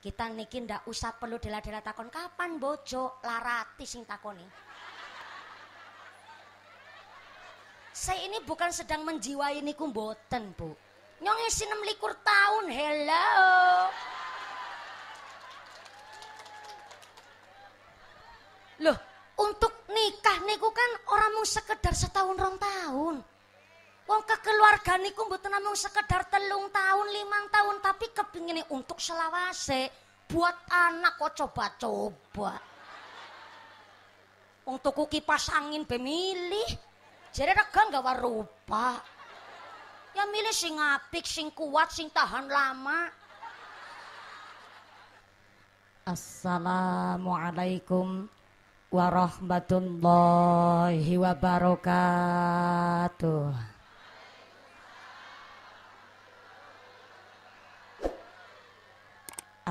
Kita niki ndak usah perlu dela-dela takon kapan bojo larati sing takoni. Saya ini bukan sedang menjiwai niku mboten, Bu. Nyong isi likur tahun, hello. Loh, untuk nikah niku kan orang mau sekedar setahun rong tahun. Wong kekeluargaan niku mboten namung sekedar telung tahun, limang tahun tapi kepingine untuk selawase buat anak kau coba-coba. Wong tuku kipas angin pemilih, jadi rekan rega gawa Ya milih sing apik, sing kuat, sing tahan lama. Assalamualaikum warahmatullahi wabarakatuh.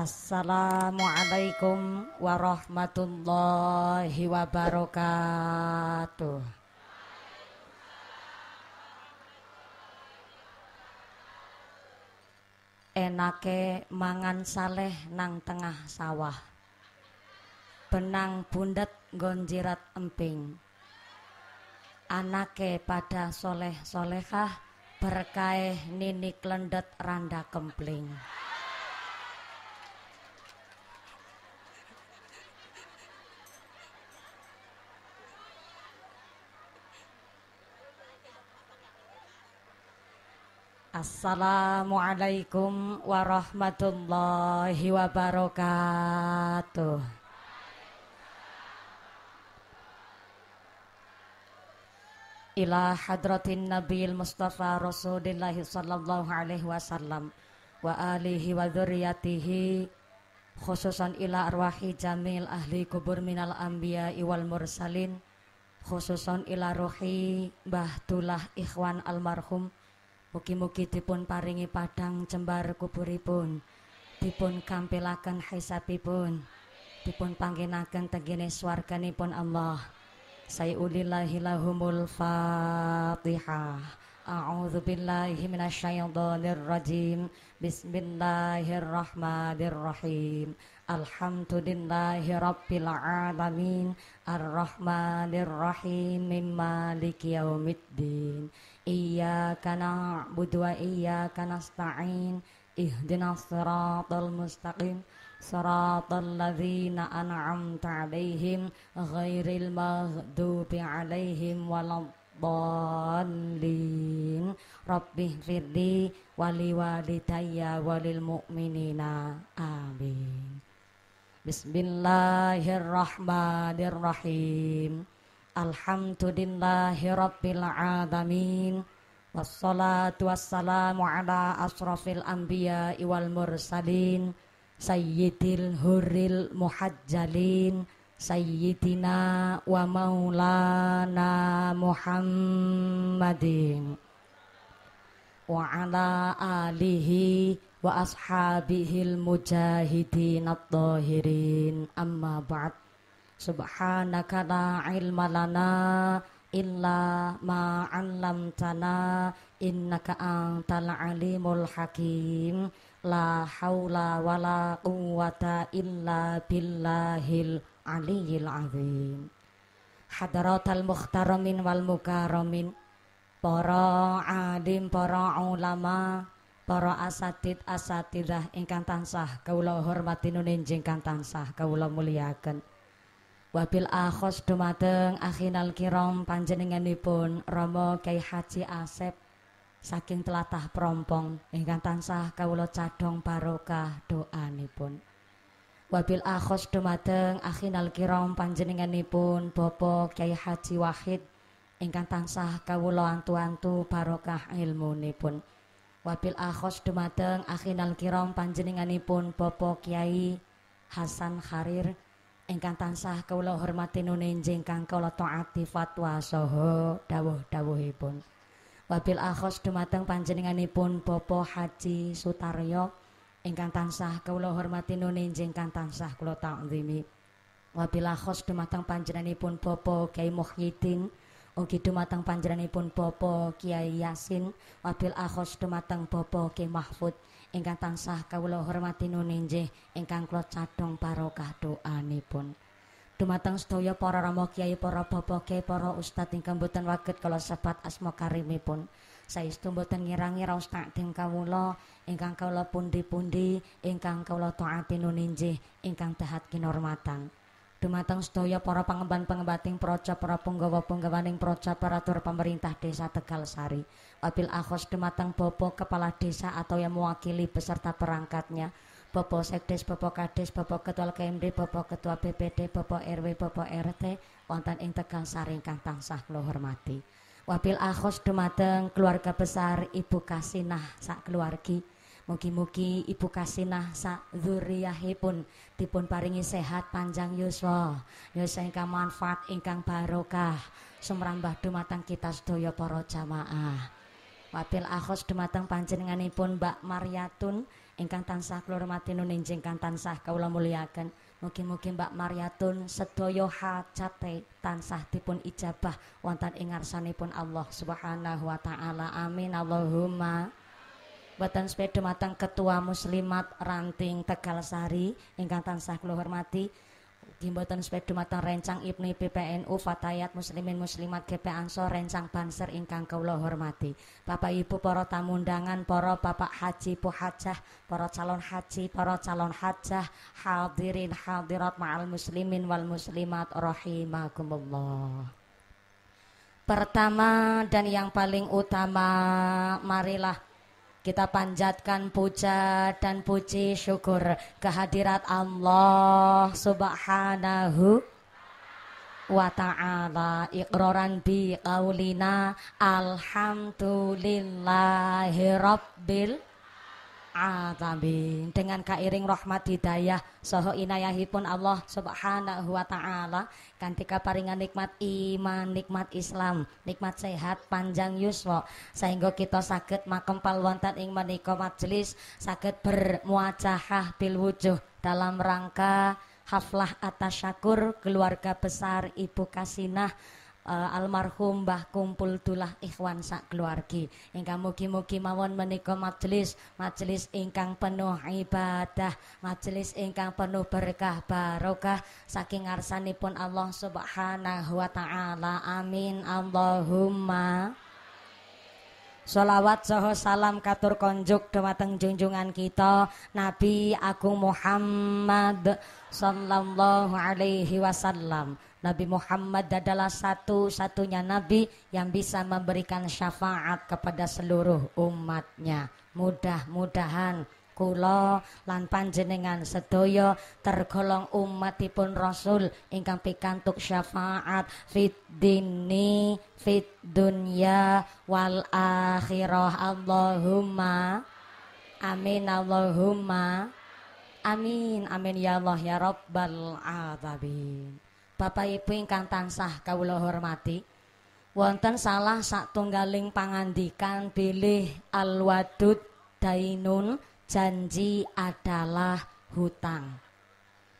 Assalamualaikum warahmatullahi wabarakatuh. Enake mangan saleh nang tengah sawah. Benang bundet gonjirat emping. Anake pada soleh solehah berkaeh nini klendet randa kempling. Assalamualaikum warahmatullahi wabarakatuh. Ila hadratin Nabil Mustafa Rasulillah sallallahu alaihi wasallam wa alihi wa dzurriyyatihi khususan ila arwahi jamil ahli kubur minal anbiya wal mursalin khususan ila ruhi bahtulah Ikhwan almarhum Mugi-mugi dipun paringi padang jembar kuburipun. Dipun kampilaken hisabipun. Dipun panggenaken tengene swarganipun Allah. Sayyidillahil lahumul Fatihah. أعوذ بالله من الشيطان الرجيم بسم الله الرحمن الرحيم الحمد لله رب العالمين الرحمن الرحيم مالك إياك نعبد وإياك نستعين اهدنا الصراط المستقيم صراط الذين أنعمت عليهم غير المغضوب عليهم ولا الضالين رب اغفر لي ولوالدي وللمؤمنين آمين بسم الله الرحمن الرحيم Alhamdulillahi Rabbil Adamin Wassalatu wassalamu ala asrafil anbiya wal mursalin Sayyidil huril muhajjalin Sayyidina wa maulana Muhammadin Wa ala alihi wa ashabihil mujahidin at-tahirin Amma ba'd Subhanaka la ilma lana illa ma 'allamtana innaka antal alimul hakim la haula wala quwwata illa billahil aliyil azim al mukhtaramin wal mukaramin para alim para ulama para asatid asatidah ingkang tansah kawula hormati nunjing kang tansah kawula mulyakaken Wabil akhos dumateng akhinal kiram panjenenganipun romo Kyai Haji Asep saking telatah Prompong ingkang tansah kawula cadhong barokah doanipun. Wabil akhos dumateng akhinal kiram panjenenganipun Bapak Kyai Haji Wahid ingkang tansah kawula antu-antu barokah ilmunipun. Wabil akhos dumateng akhinal kiram panjenenganipun Bapak Kyai Hasan Harir. ingkang tansah kula hormati nunenjing kang kula taati fatwa saha dawuh-dawuhipun. Wabil akhos dumateng panjenenganipun Bapa Haji Sutaryo ingkang tansah kula hormati nunenjing kang tansah kula takzimi. Wabil akhos dumateng panjenenganipun Bapa Kyai Muhyiddin ugi dumateng panjenenganipun Bapa kiai Yasin. Wabil akhos dumateng Bapa kemahfud, ingkang tansah kawula hormati nunjih ingkang kula cadhong barokah doanipun. Dumateng sedaya para rama kiai, para bapak para ustaz ingkang mboten waget kala sebat asma karimipun. Saestu mboten ngirangi raos takdim kawula ingkang kawula pundi-pundi ingkang kawula taati nunjih ingkang dahat kinormatan. Dumateng sedaya para pangemban-pengembating proja para punggawa-punggawaning proja peratur pemerintah desa Tegal Sari. Wabil akhos dumateng Bopo Kepala Desa atau yang mewakili beserta perangkatnya. Bopo Sekdes, Bopo Kades, Bopo Ketua KMD, Bopo Ketua BPD, Bopo RW, Bopo RT, wonten ing Tegal Sari ingkang tansah kula hormati. Wabil akhos dumateng keluarga besar Ibu Kasinah sak keluarga. Mugi-mugi Ibu Kasinah sak dzurriyahipun dipun paringi sehat panjang yuswa. Yuswa ingkang manfaat ingkang barokah sumrambah dumateng kita sedaya para jamaah. Wabil akhos dumateng panjenenganipun Mbak Mariatun ingkang tansah kula hormati nunjing kang tansah kawula mulyakaken. Mugi-mugi Mbak Mariatun sedaya hajate tansah dipun ijabah wonten ing ngarsanipun Allah Subhanahu wa taala. Amin Allahumma buatan sepeda matang ketua muslimat ranting Tegal Sari ingkang tansah kula hormati Gimboten sepeda matang rencang Ibni PPNU Fatayat Muslimin Muslimat GP Ansor rencang Banser ingkang kula hormati. Bapak Ibu para tamu undangan, para Bapak Haji Hajah, para calon haji, para calon hajah, hadirin hadirat ma'al muslimin wal muslimat rahimakumullah. Pertama dan yang paling utama marilah kita panjatkan puja dan puji syukur kehadirat Allah subhanahu wa ta'ala iqraran bi qaulina alhamdulillahi rabbil Amin. dengan kairing rahmat hidayah saha inayahipun Allah Subhanahu wa taala kantika paringan nikmat iman nikmat Islam nikmat sehat panjang yuswa sehingga kita sakit makempal wonten ing menikah majelis sakit bermuajahah bilwujuh dalam rangka haflah atas syakur keluarga besar Ibu Kasinah uh, almarhum Mbah tulah Ikhwan sak keluargi ingkang mugi-mugi mawon menika majelis majelis ingkang penuh ibadah majelis ingkang penuh berkah barokah saking pun Allah Subhanahu wa taala amin Allahumma Salawat soho salam katur konjuk dhumateng junjungan kita Nabi Agung Muhammad sallallahu alaihi wasallam. Nabi Muhammad adalah satu-satunya Nabi yang bisa memberikan syafaat kepada seluruh umatnya. Mudah-mudahan kula lan panjenengan sedaya tergolong umatipun Rasul ingkang pikantuk syafaat fit dini fit dunya wal akhirah Allahumma amin Allahumma amin amin ya Allah ya rabbal alamin Bapak Ibu ingkang tansah kawula hormati. Wonten salah satunggaling pangandikan bilih Al-Wadud dainun janji adalah hutang.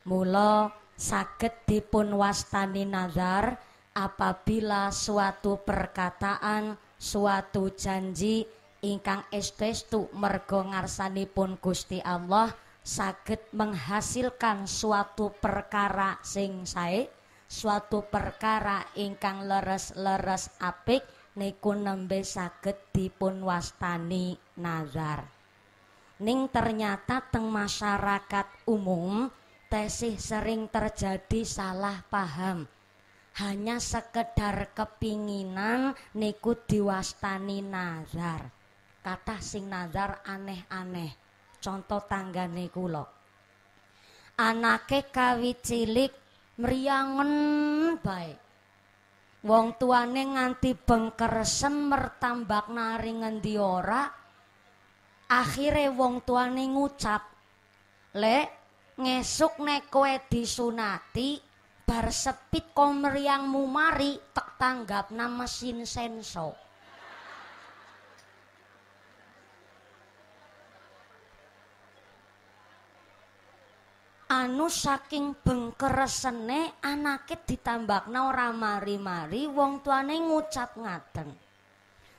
Mula saged dipun wastani nazar apabila suatu perkataan, suatu janji ingkang estestu mergo ngarsanipun Gusti Allah saged menghasilkan suatu perkara sing sae suatu perkara ingkang leres-leres apik niku nembe saged dipun wastani nazar. Ning ternyata teng masyarakat umum tesih sering terjadi salah paham. Hanya sekedar kepinginan niku diwastani nazar. Kata sing nazar aneh-aneh. Contoh tangga niku lho. Anake kawi cilik Meriangen baik, Wong tuane nganti bengker semertambak nari ngendi ora. akhirnya wong tuane ngucap, le ngesuk nek kowe disunati, bar sepit komriyangmu mari tak nama sin senso." anu saking bengkeresene anake ditambakna ora mari-mari wong tuane ngucap ngaten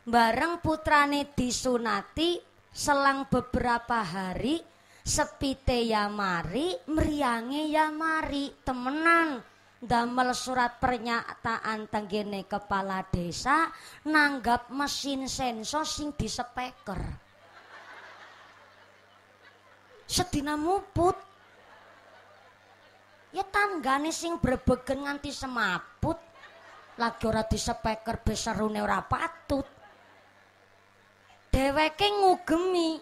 bareng putrane disunati selang beberapa hari sepite ya mari meriange ya mari temenan damel surat pernyataan tenggene kepala desa nanggap mesin sensor sing disepeker sedina muput Ya tanggane sing brebegen nganti semaput. Lagi ora disepeker beserune ora patut. Dheweke ngugemi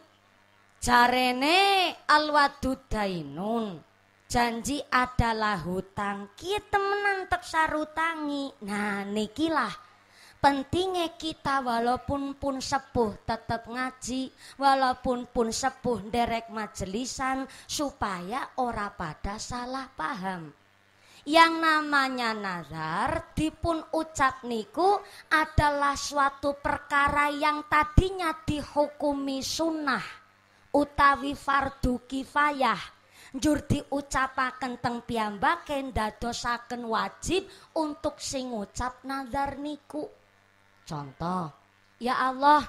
jarene alwadudainun. Janji adalah hutang. Ki temenan tek sarutangi. Nah nikilah pentingnya kita walaupun pun sepuh tetap ngaji walaupun pun sepuh derek majelisan supaya ora pada salah paham yang namanya nazar dipun ucap niku adalah suatu perkara yang tadinya dihukumi sunnah utawi fardu kifayah jur diucapaken teng piyambaken dadosaken wajib untuk sing ucap nazar niku Contoh, ya Allah,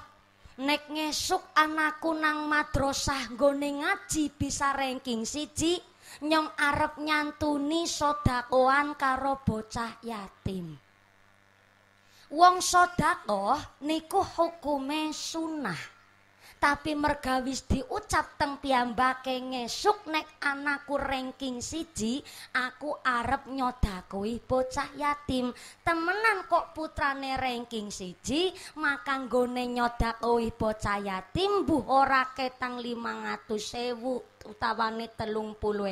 nek ngesuk anakku nang madrasah gone ngaji bisa ranking siji, nyong arep nyantuni sodakoan karo bocah yatim. Wong sodakoh niku hukume sunnah. tapi mergawis diucap teng piyambake ngesuk nek anakku ranking siji aku arep nyodakui bocah yatim temenan kok putrane ranking siji maka nggone nyodakui bocah yatim buh ora ketang 500 sewu utawane telung puluh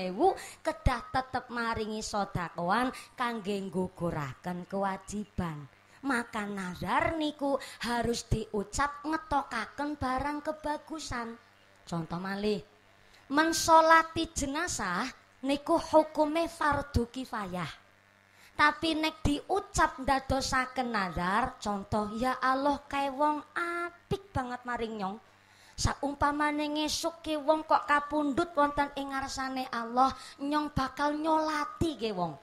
kedah tetep maringi sodakoan kangge nggugurahkan kewajiban maka nazar niku harus diucap ngetokaken barang kebagusan contoh mali, mensolati jenazah niku hukume fardu kifayah tapi nek diucap ndadosaken nazar contoh ya Allah kae wong apik banget maring nyong saumpamane ngesuk ki wong kok kapundut wonten ing ngarsane Allah nyong bakal nyolati ge wong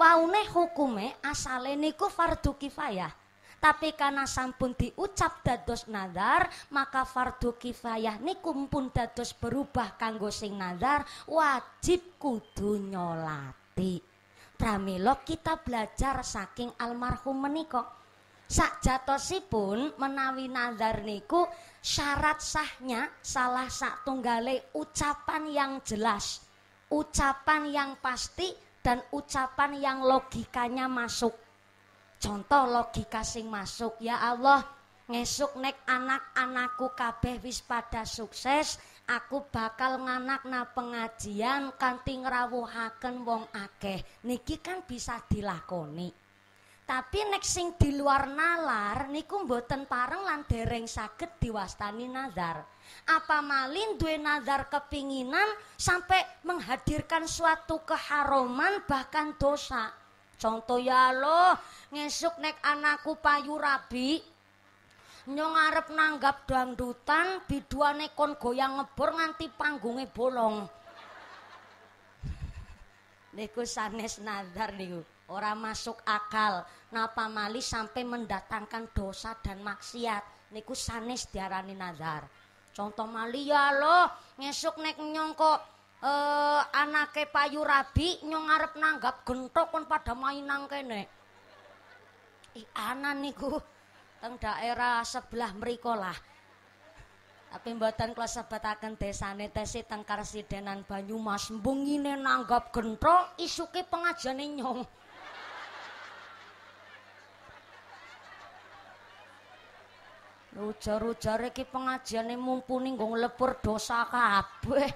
waune hukume asale niku fardu kifayah. Tapi karena sampun diucap dados nadar, maka fardu kifayah niku pun dados berubah kanggo sing nadar, wajib kudu nyolati. Pramila kita belajar saking almarhum menika. Sak jatosipun menawi nazar niku syarat sahnya salah satu tunggale ucapan yang jelas, ucapan yang pasti dan ucapan yang logikanya masuk. Contoh logika sing masuk, ya Allah, ngesuk nek anak-anakku kabeh wis pada sukses, aku bakal nganak na pengajian kanti ngrawuhaken wong akeh. Niki kan bisa dilakoni. Tapi nek sing di luar nalar niku mboten pareng lan dereng saged diwastani nazar apa malin duwe nazar kepinginan sampai menghadirkan suatu keharuman bahkan dosa contoh ya lo ngesuk nek anakku payu rabi nyong arep nanggap dangdutan biduane kon goyang ngebor nganti panggungnya bolong niku sanes nazar niku orang masuk akal napa mali sampai mendatangkan dosa dan maksiat niku sanes diarani nazar Contoh Malia loh, ngesuk nek nyong kok uh, eh, anake payu rabi nyong ngarep nanggap gentok kon pada mainan kene. I anan niku teng daerah sebelah mriko lah. Tapi mboten kula sebataken desane tesi teng Karsidenan Banyumas mbungine nanggap gentok isuke pengajane nyong. Ujar-ujar iki pengajiane mumpuni nggo nglebur dosa kabeh.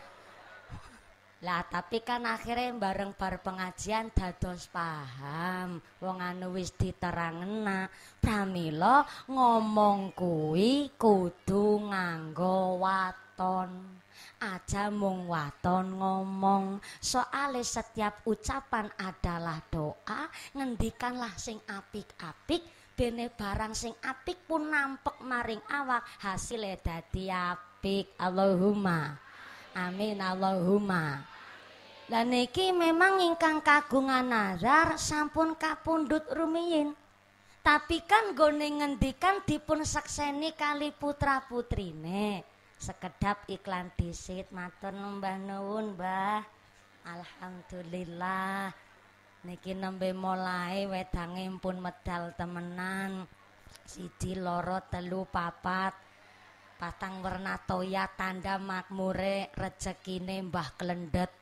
Lah tapi kan akhirnya bareng bar pengajian dados paham. Wong anu wis diterangna, pramila ngomong kuwi kudu nganggo waton. aja mung waton ngomong soale setiap ucapan adalah doa ngendikanlah sing apik-apik dene barang sing apik pun nampek maring awak hasilnya dadi apik Allahumma amin Allahumma Dan niki memang ingkang kagungan nazar sampun kapundut rumiyin tapi kan gone ngendikan dipun sakseni kali putra putrine sekedap iklan disit matur mbah nuwun mbah alhamdulillah niki nembe mulai wedange pun medal temenan siji loro telu papat patang werna toya tanda makmure rezekine Mbah Klendet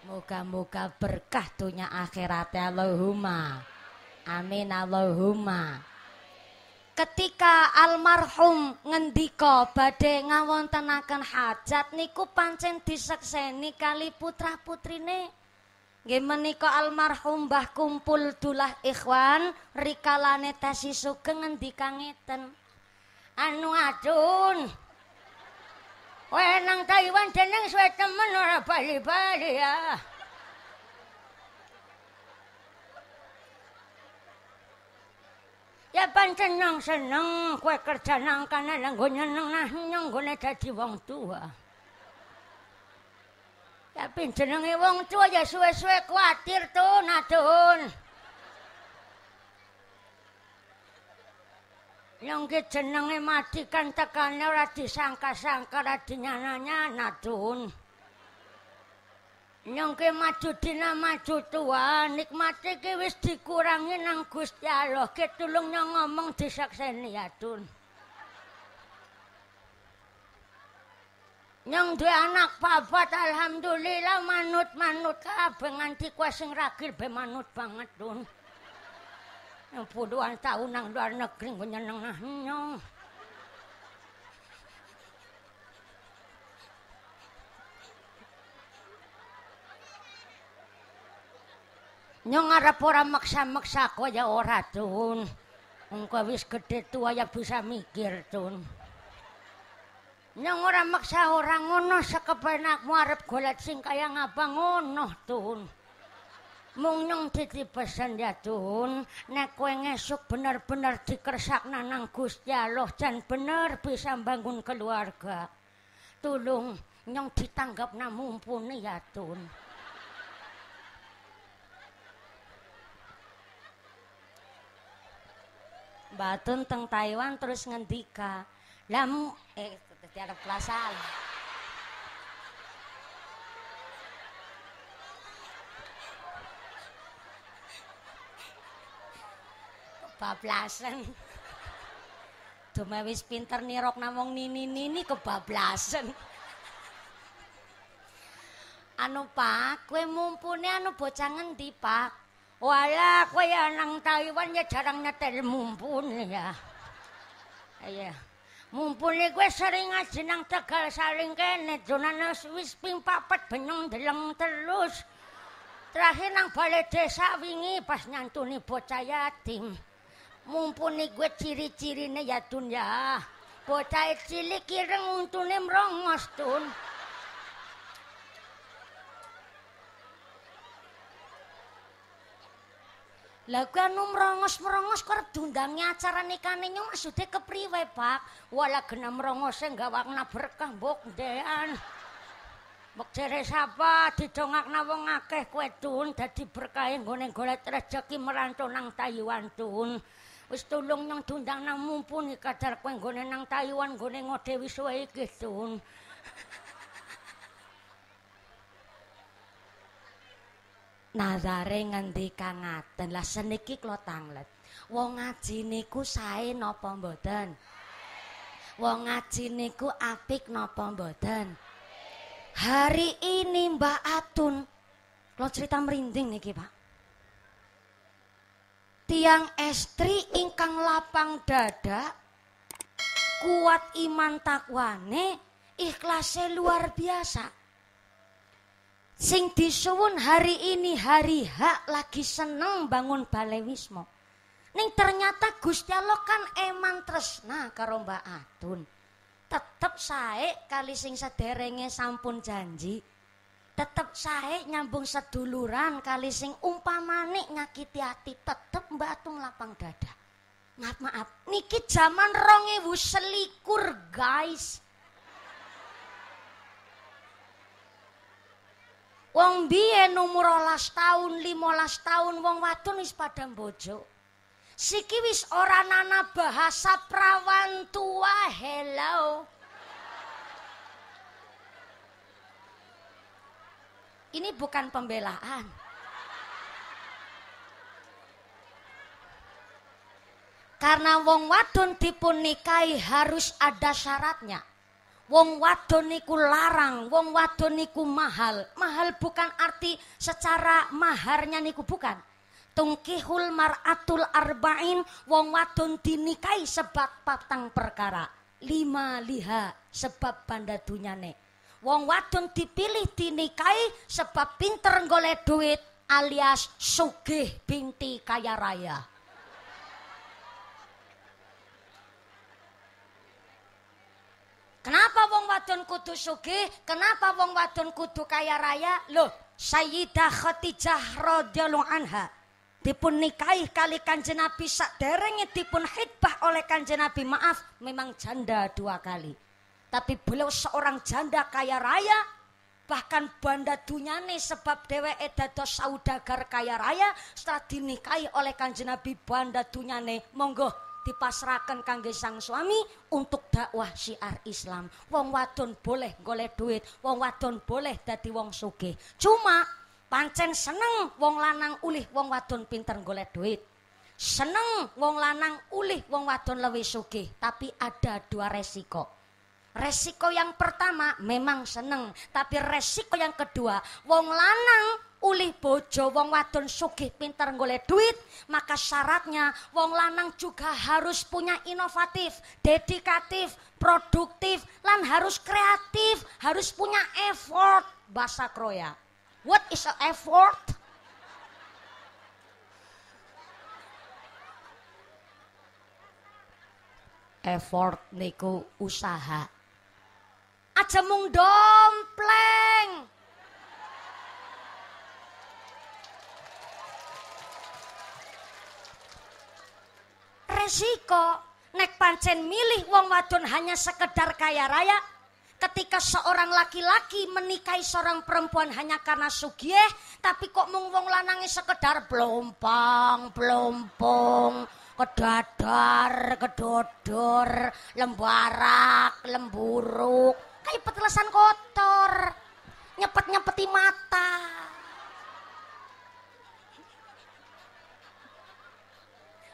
Moga-moga berkah dunya akhirat ya Allahumma Amin Allahumma ketika almarhum ngendika badhe ngawontenaken hajat niku pancen disekseni kali putra-putrine Gimana kok almarhum bah Kumpul Dulah Ikhwan rikalane tesi sugeng ngendika Anu adun. Weh nang Taiwan dening suwe temen ora bali-bali ya. Ya pan nang seneng kue kerja nang kana nang nyeneng nah nyeng gue dadi wong tua. Tapi jenenge wong tua ya suwe-suwe kuatir tuh nadun. Yang ke jenenge mati kan tekannya ora disangka-sangka ora dinyananya nadun. Yang ke maju dina maju tua nikmati ke wis dikurangi nang gusti Allah ke tulungnya ngomong disakseni ya dun. Yang dua anak papat alhamdulillah manut-manut kabeh nganti kowe sing ragil be manut banget, don. Yang puluhan tahun nang luar negeri nyenengahnya. Nyong Yang ora maksa-maksa kowe ya ora, Dun. Engko wis gedhe tua ya bisa mikir, Dun. Nang ora maksa ora ngono sekepenakmu arep golat sing kaya ngabang ngono tuhun. Mung nyong pesan ya tuhun, nek kowe ngesuk bener-bener dikersak nang Gusti Allah dan bener bisa bangun keluarga. Tulung nyong ditanggap na mumpuni ya tuhun. Batun teng Taiwan terus ngendika, "Lah eh seperti ada pelasan. Kebablasan. Dumewis wis pinter nirok namung nini-nini kebablasan. Anu Pak, kue mumpuni anu bocah ngendi, Pak? Walah, kue nang Taiwan ya jarang nyetel mumpuni ya. Iya. Mumpuni gue sering aja nang tegal saling kene Jonan wis ping papat benyong deleng terus Terakhir nang balai desa wingi pas nyantuni bocah yatim Mumpuni gue ciri-cirinya ya tun ya Bocah cilik ireng untune merongos tun Lah kowe anu merongos-merongos kok diundangi acara nikane nyong maksude kepriwe, Pak? Wala gena merongose gawakna berkah mbok ndean. Mbok jere sapa didongakna wong akeh kowe tun dadi berkah nggone golek rezeki merantau nang Taiwan tun. Wis tulung nyong diundang nang mumpuni kadar kowe nggone nang Taiwan nggone ngode wis suwe iki tun. nazare ngendika ngaten lah seniki kula tanglet wong ngaji niku sae napa mboten wong ngaji niku apik napa mboten hari ini Mbak Atun lo cerita merinding niki Pak tiang estri ingkang lapang dada kuat iman takwane, ikhlasnya luar biasa Sing disuwun hari ini hari hak lagi seneng bangun wismo. Ning ternyata Gusti Allah kan eman tresna karo Mbak Atun. Tetep sae kali sing sederenge sampun janji. Tetep sae nyambung seduluran kali sing umpamane nyakiti hati tetep Mbak Atun lapang dada. Maaf maaf, niki zaman 2021 guys. Wong biyen umur olas tahun, limolas tahun wong wadon wis pada bojo. Siki wis ora nana bahasa prawan tua, hello. Ini bukan pembelaan. Karena wong wadon dipun nikahi harus ada syaratnya. Wong wadon niku larang, wong wadon niku mahal. Mahal bukan arti secara maharnya niku bukan. Tungkihul mar'atul arba'in wong wadon dinikahi sebab patang perkara. Lima liha sebab banda dunyane. Wong wadon dipilih dinikahi sebab pinter golek duit alias sugih binti kaya raya. Kenapa wong wadon kudu sugih? Kenapa wong wadon kudu kaya raya? Loh, Sayyidah Khadijah radhiyallahu anha dipun nikahi kali kanjeng Nabi saderenge dipun hitbah oleh kanjeng Nabi. Maaf, memang janda dua kali. Tapi beliau seorang janda kaya raya bahkan banda dunyane sebab dheweke dados saudagar kaya raya setelah dinikahi oleh kanjeng Nabi banda dunyane monggo dipasrahkan kangge sang suami untuk dakwah syiar Islam. Wong wadon boleh golek duit, wong wadon boleh dadi wong sugih. Cuma pancen seneng wong lanang ulih wong wadon pinter golek duit. Seneng wong lanang ulih wong wadon lebih sugih, tapi ada dua resiko. Resiko yang pertama memang seneng, tapi resiko yang kedua wong lanang Uli bojo wong wadon sugih pinter golek duit, maka syaratnya wong lanang juga harus punya inovatif, dedikatif, produktif, lan harus kreatif, harus punya effort bahasa Kroya. What is a effort? effort niku usaha aja mung dompleng resiko nek pancen milih wong wadon hanya sekedar kaya raya ketika seorang laki-laki menikahi seorang perempuan hanya karena sugih, tapi kok mung wong lanange sekedar blompong blompong kedadar kedodor lembarak lemburuk kayak petelasan kotor nyepet-nyepeti mata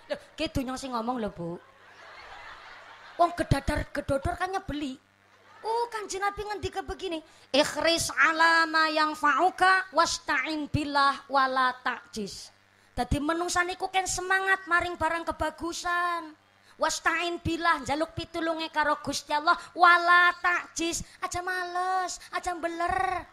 Loh, ki gitu dunya ngomong lho, Bu. Wong gedadar gedodor kan nyebeli. Oh, Kanjeng Nabi ke begini, "Ikhris alama yang fa'uka wasta'in billah wala ta'jis." Dadi menungsa niku kan semangat maring barang kebagusan. Wasta'in billah jaluk pitulunge karo Gusti Allah wala ta'jis. Aja males, aja beler.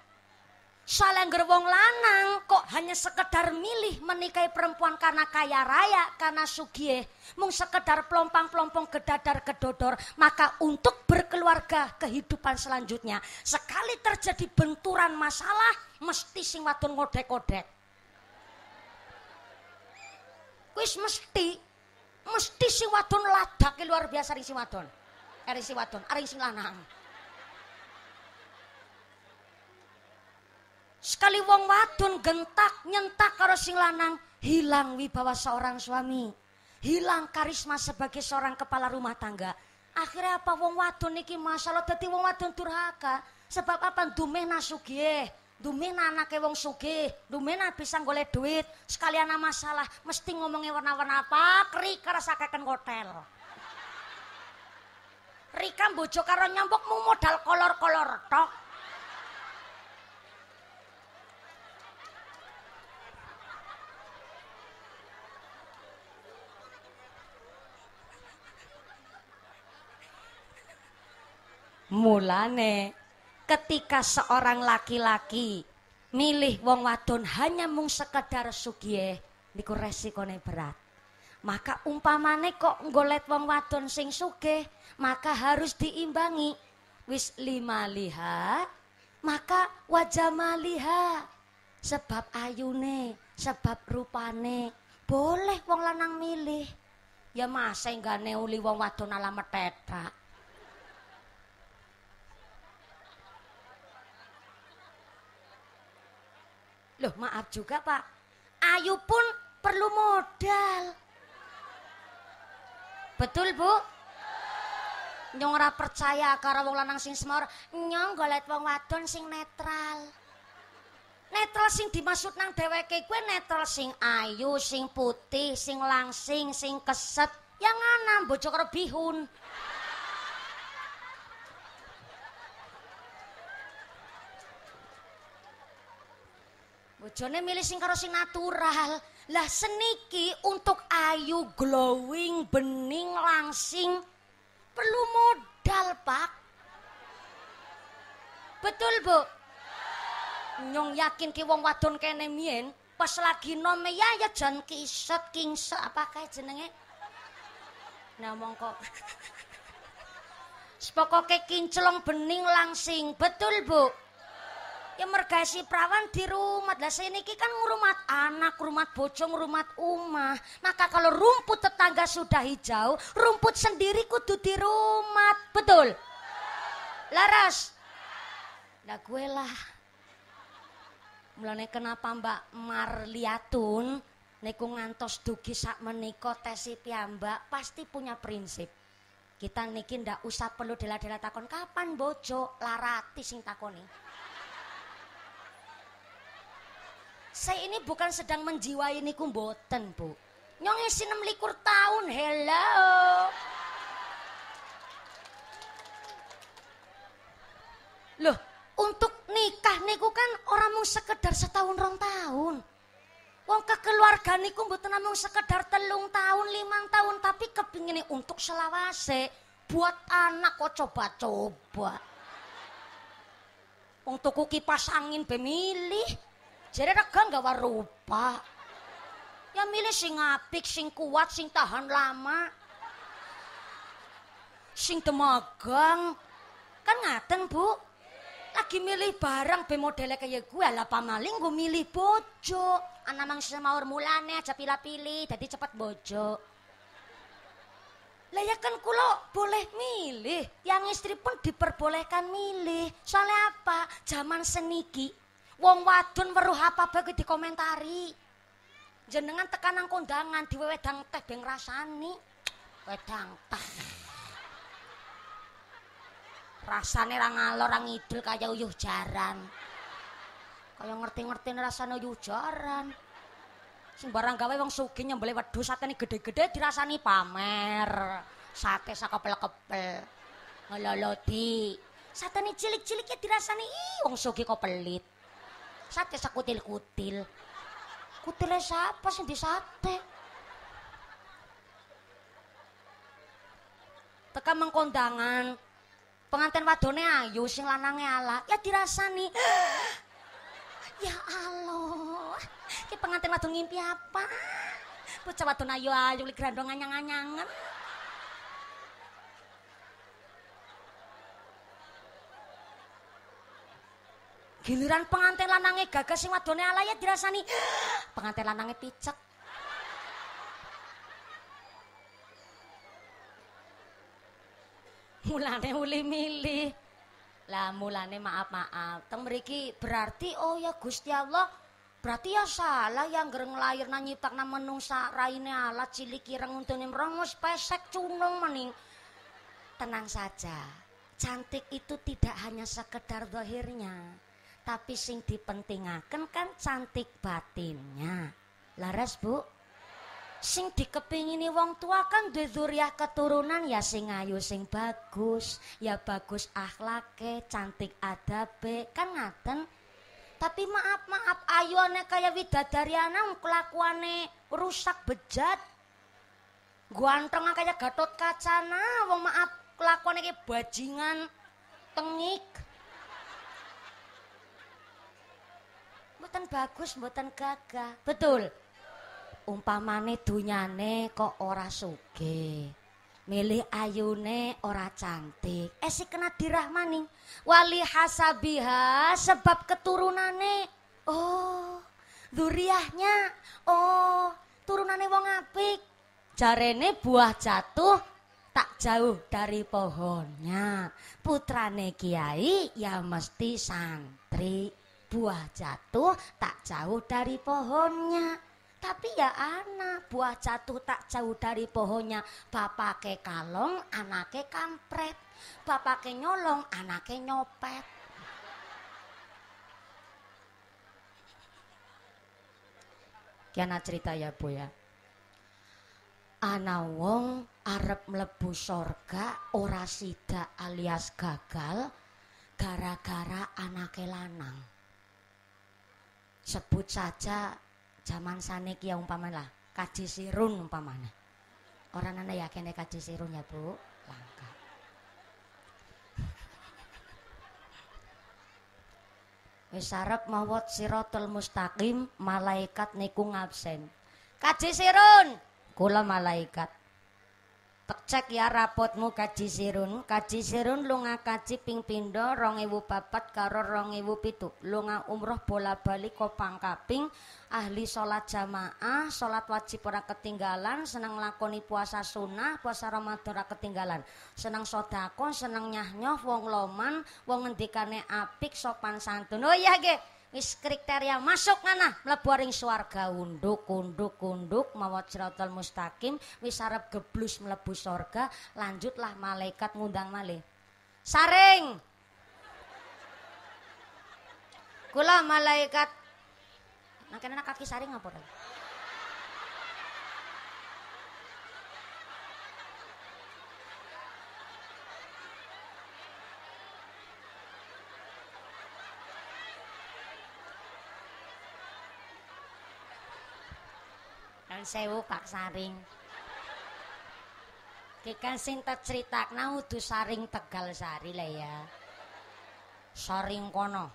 Soalnya gerbong lanang kok hanya sekedar milih menikahi perempuan karena kaya raya, karena sugie, mung sekedar pelompang-pelompong gedadar gedodor, maka untuk berkeluarga kehidupan selanjutnya, sekali terjadi benturan masalah, mesti sing wadon ngodek-ngodek. Kuis mesti, mesti sing wadon ladak, luar biasa ring sing wadon. Eh, ring sing wadon, ring sing lanang. Sekali wong wadon gentak nyentak karo sing lanang, hilang wibawa seorang suami. Hilang karisma sebagai seorang kepala rumah tangga. Akhirnya apa wong wadon iki masalah dadi wong wadon durhaka. Sebab apa dumeh sugih, dumeh anake wong sugih, dumena bisa golek duit, sekali sekalian masalah mesti ngomongnya warna-warna apa, krik kerasakaken hotel. Rika bojo karo mu modal kolor-kolor tok. Mulane ketika seorang laki-laki milih wong wadon hanya mung sekedar sugih niku resikone berat. Maka umpamane kok golet wong wadon sing sugih, maka harus diimbangi wis lima liha, maka wajah maliha sebab ayune, sebab rupane. Boleh wong lanang milih. Ya masa enggak neuli wong wadon alamat petak. Loh maaf juga Pak, Ayu pun perlu modal. Betul Bu? Nyong ora percaya karo wong lanang sing semar, nyong golek wong wadon sing netral. Netral sing dimaksud nang dheweke kuwi netral sing ayu, sing putih, sing langsing, sing keset, yang nganam bojo karo bihun. Bojone milih sing karo sing natural. Lah seniki untuk ayu glowing, bening, langsing perlu modal, Pak. Betul, Bu. Nyong yakin ki wong wadon kene mien, pas lagi nome ya ya jan kiset kingse apa kae jenenge? Nah, mongko. Sepokoke kinclong bening langsing, betul, Bu. Ya mergasi perawan di rumah. Lah sini kan ngurumat anak, rumah bocong rumah umah. Maka nah, kalau rumput tetangga sudah hijau, rumput sendiri kudu di rumah. Betul? Laras? Lah gue lah. Mulane kenapa Mbak Marliatun niku ngantos dugi sak menika tesi piyambak pasti punya prinsip. Kita niki ndak usah perlu dela-dela takon kapan bojo larati sing takoni. saya ini bukan sedang menjiwai niku mboten, Bu. Nyong isi 26 tahun, hello. Loh, untuk nikah niku kan orang mung sekedar setahun rong tahun. Wong kekeluarga niku mboten namung sekedar telung tahun, limang tahun, tapi kepingin untuk selawase buat anak kok coba-coba. Wong tuku kipas angin pemilih. Jadi regang gak warupa. Ya milih sing apik, sing kuat, sing tahan lama. Sing temagang Kan ngaten, Bu. Lagi milih barang be kayak gue ya lah pamaling gue milih bojo. Anak mangsa mawar mulane aja pilih-pilih jadi cepat bojo. Lah ya kan kulo boleh milih, yang istri pun diperbolehkan milih. Soalnya apa? Zaman seniki Wong wadon weruh apa bae kuwi dikomentari. Jenengan tekanan kondangan diwewedang teh beng rasani. Wedang teh. Rasane ra ngalor ra ngidul kaya uyuh jaran. Kaya ngerti-ngerti rasane uyuh jaran. Sing barang gawe wong sugih nyembelih wedhus satene gede-gede dirasani pamer. Sate sakepel-kepel. Ngeloloti. Satene cilik-ciliknya dirasani ih wong sugih kok pelit sate sakutil-kutil. Kutilnya siapa sih di sate? Teka mengkondangan. Pengantin wadone ayu sing lanange ala. Ya dirasa nih, ya Allah. Ki pengantin wadone ngimpi apa? Bocah wadone ayu ayu li grandong anyang-anyangan. Giliran pengantin sih gagas sing wadone ya dirasa nih pengantin lanangnya picek. Mulane uli milih. Lah mulane maaf-maaf. Teng mriki berarti oh ya Gusti Allah Berarti ya salah yang gereng lahir na nyiptakna menungsa raine alat cilik ireng untune mrong pesek cunung mening. Tenang saja. Cantik itu tidak hanya sekedar zahirnya tapi sing dipentingaken kan cantik batinnya laras bu sing dikepingini wong tua kan duwe keturunan ya sing ayu sing bagus ya bagus akhlaknya, cantik adabe kan ngaten tapi maaf maaf ayuane kaya widadari anak kelakuane rusak bejat ganteng kayak gatot kacana wong maaf kelakuane kayak bajingan tengik mboten bagus, mboten gagah. Betul. Umpamane dunyane kok ora sugih. Milih ayune ora cantik. Eh si kena dirahmani. Wali hasabiha sebab keturunane. Oh, duriahnya. Oh, turunane wong apik. Jarene buah jatuh tak jauh dari pohonnya putrane kiai ya mesti santri buah jatuh tak jauh dari pohonnya. Tapi ya anak, buah jatuh tak jauh dari pohonnya. ke kalong, anak ke kampret. ke nyolong, anak ke nyopet. Kiana cerita ya Bu ya. Ana wong arep mlebu sorga ora sida alias gagal gara-gara ke lanang. sebut saja zaman sanik ya umpama lah kaji sirun umpama lah orang anak yakin sirun ya bu langka Wisarep mawot sirotul mustaqim malaikat niku ngabsen. Kaji sirun, kula malaikat. Pecek ya rapotmu kaji sirun, kaji sirun lunga kaji ping pindho 2004 karo 2007. Lunga umroh bola balik kopang kaping, ahli sholat jamaah, sholat wajib ora ketinggalan, seneng lakoni puasa sunnah, puasa ramadhan ora ketinggalan. Seneng sedekah, seneng nyah-nyoh wong loman, wong ngendikane apik sopan santun. Oh iya ge, wis kriteria masuk ngana mlebu ring swarga unduk unduk unduk mawa siratal mustaqim wis arep geblus mlebu surga lanjutlah malaikat ngundang malih saring kula malaikat nang kaki saring apa nyuwun sewu Pak Saring. Kikan sintet critakna udu saring Tegal Sari lah ya. Saring kono.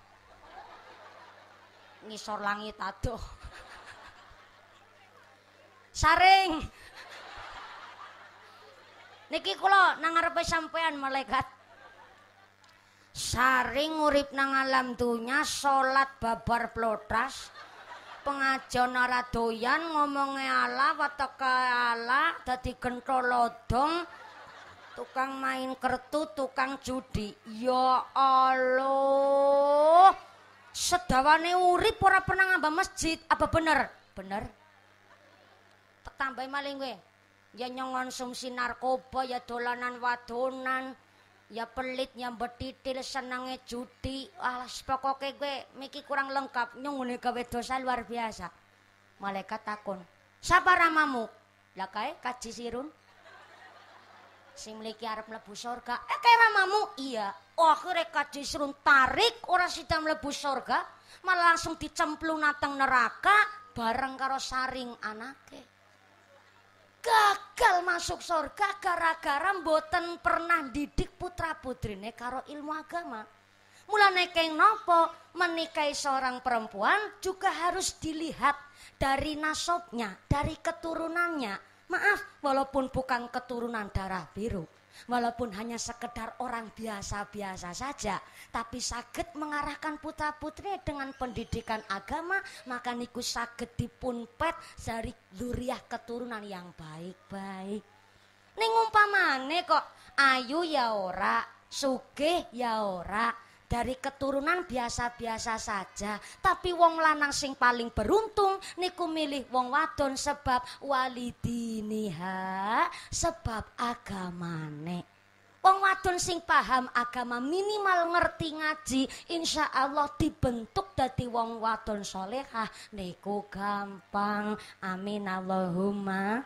Ngisor langit aduh. Saring. Niki kula nang ngarepe sampean malaikat. Saring urip nang alam dunya sholat babar plotas. pengajian ora doyan ngomongnya Allah wataka ala dadi kentolodong tukang main kertu tukang judi ya Allah sedawane urip ora pernah ngambah masjid apa bener bener tambah maling gue ya nyongon sumsi narkoba ya dolanan wadonan ya pelitnya betitil senangnya judi alas pokoknya gue miki kurang lengkap nyungune gawe dosa luar biasa malaikat takun siapa ramamu lah kaji sirun sing mliki arep sorga. eh kaya ramamu iya oh akhirnya kaji sirun tarik ora sida lebu sorga malah langsung dicemplung nateng neraka bareng karo saring anak gagal masuk surga gara-gara mboten pernah didik putra putrine karo ilmu agama. Mulane keng nopo menikahi seorang perempuan juga harus dilihat dari nasobnya, dari keturunannya. Maaf, walaupun bukan keturunan darah biru, walaupun hanya sekedar orang biasa-biasa saja, tapi sakit mengarahkan putra putri dengan pendidikan agama, maka niku sakit dipunpet dari duriah keturunan yang baik-baik. Ning umpamane kok ayu ya ora, sugih ya ora, dari keturunan biasa-biasa saja tapi wong lanang sing paling beruntung niku milih wong wadon sebab walidiniha sebab agamane wong wadon sing paham agama minimal ngerti ngaji insya Allah dibentuk dadi wong wadon solehah niku gampang amin Allahumma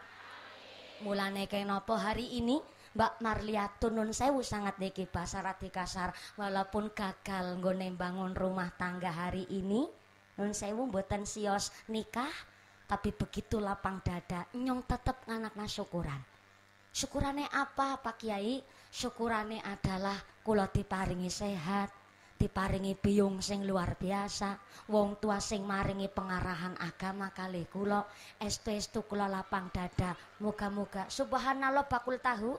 mulane kenapa hari ini Mbak Marliatun nun sewu sangat dekik pasar rati kasar walaupun gagal nggone bangun rumah tangga hari ini nun sewu mboten sios nikah tapi begitu lapang dada nyong tetep anak syukuran syukurane apa Pak Kiai syukurane adalah kulo diparingi sehat diparingi biung sing luar biasa wong tua sing maringi pengarahan agama kali kulo estu-estu kulo lapang dada muga-muga subhanallah bakul tahu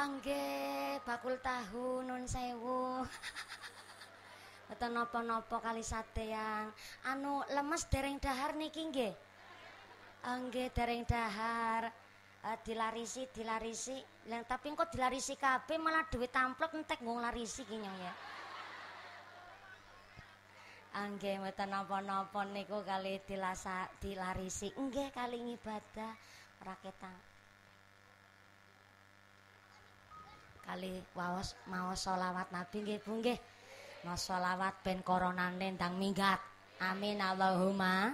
Angge bakul tahu nun sewu. atau nopo nopo kali yang Anu lemes dereng dahar niki kingge, Angge dereng dahar. Uh, dilarisi dilarisi Lang, tapi kok dilarisi kabeh malah duit tamplok entek nggo larisi ki ya Angge mata nopo-nopo niku kali dilasa dilarisi angge kali ngibadah raketang. kali waos mau sholawat Nabi nggih Bu nggih. Mau sholawat ben koronane ndang minggat. Amin Allahumma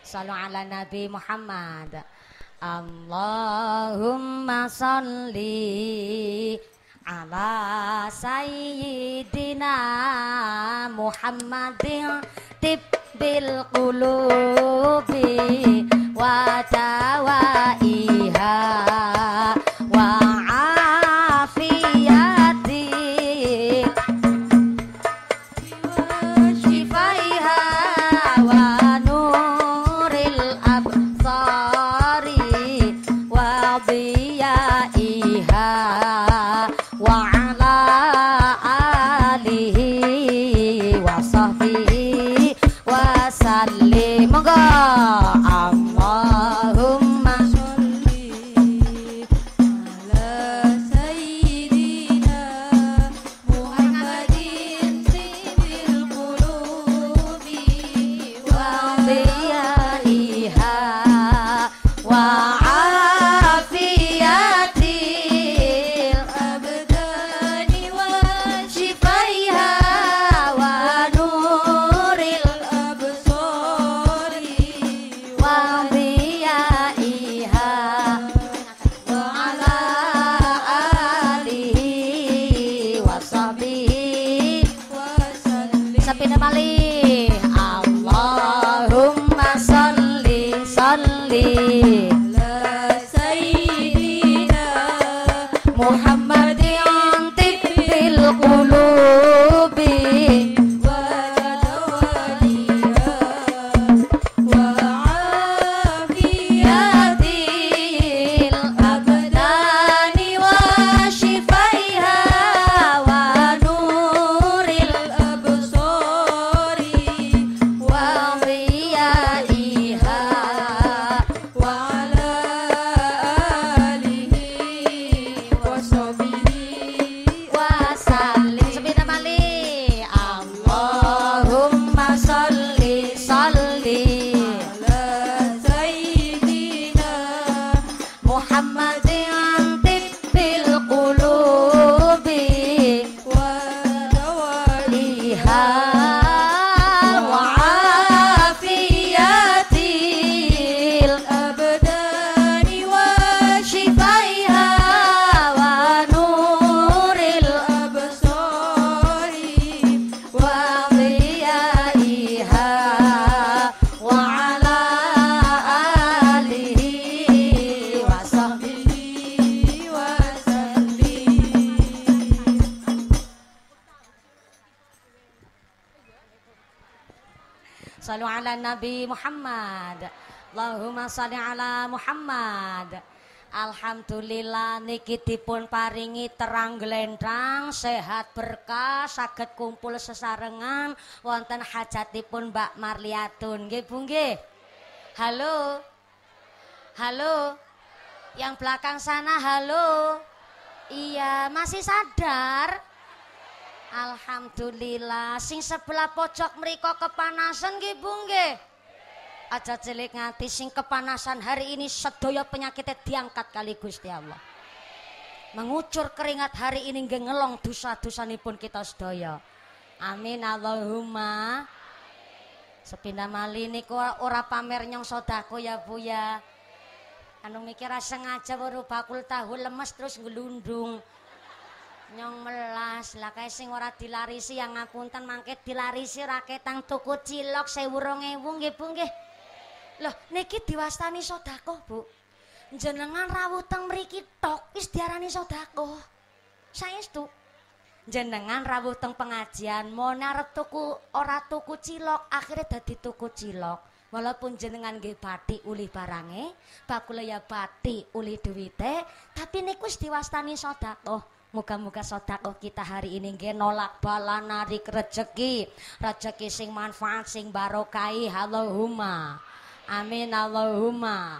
sholli ala Nabi Muhammad. Allahumma sholli ala sayyidina Muhammadin tibbil qulubi wa Muhammad Alhamdulillah niki dipun paringi terang gelendang sehat berkah sakit kumpul sesarengan wonten hajatipun Mbak Marliatun nggih Bu Halo Halo yang belakang sana halo Iya masih sadar Alhamdulillah sing sebelah pojok mereka kepanasan nggih Bu nggih Aja cilik ngati sing kepanasan hari ini sedaya penyakitnya diangkat kali Gusti Allah. Mengucur keringat hari ini nggih ngelong dosa pun kita sedaya. Amin Allahumma. Sepindah mali niku ora pamer nyong sodako ya Bu ya. Anu mikir sengaja baru bakul tahu lemes terus ngelundung. Nyong melas lah sing ora dilarisi yang ngapunten mangke dilarisi raketang tuku cilok saya nggih Bu nggih. Loh, niki diwastani sodako, Bu. Jenengan teng mriki tok wis diarani sodako. Saestu. Jenengan teng pengajian mon arep tuku ora tuku cilok, akhirnya dadi tuku cilok. Walaupun jenengan nggih bathi uli barange, bakule ya bathi uli duwite, tapi niku wis diwastani sodako. muka muka sodako kita hari ini nggih nolak bala narik rejeki, rejeki sing manfaat sing barokai. Halo huma. Amin Allahumma.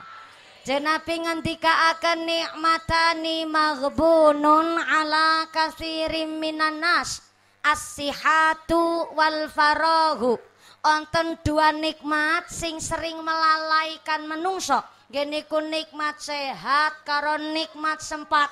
Jenabi ngendikaaken nikmatani maghbunun ala kasirim minan nas as-sihatu wal farahu. Onten dua nikmat sing sering melalaikan menungso. Gini ku nikmat sehat karo nikmat sempat.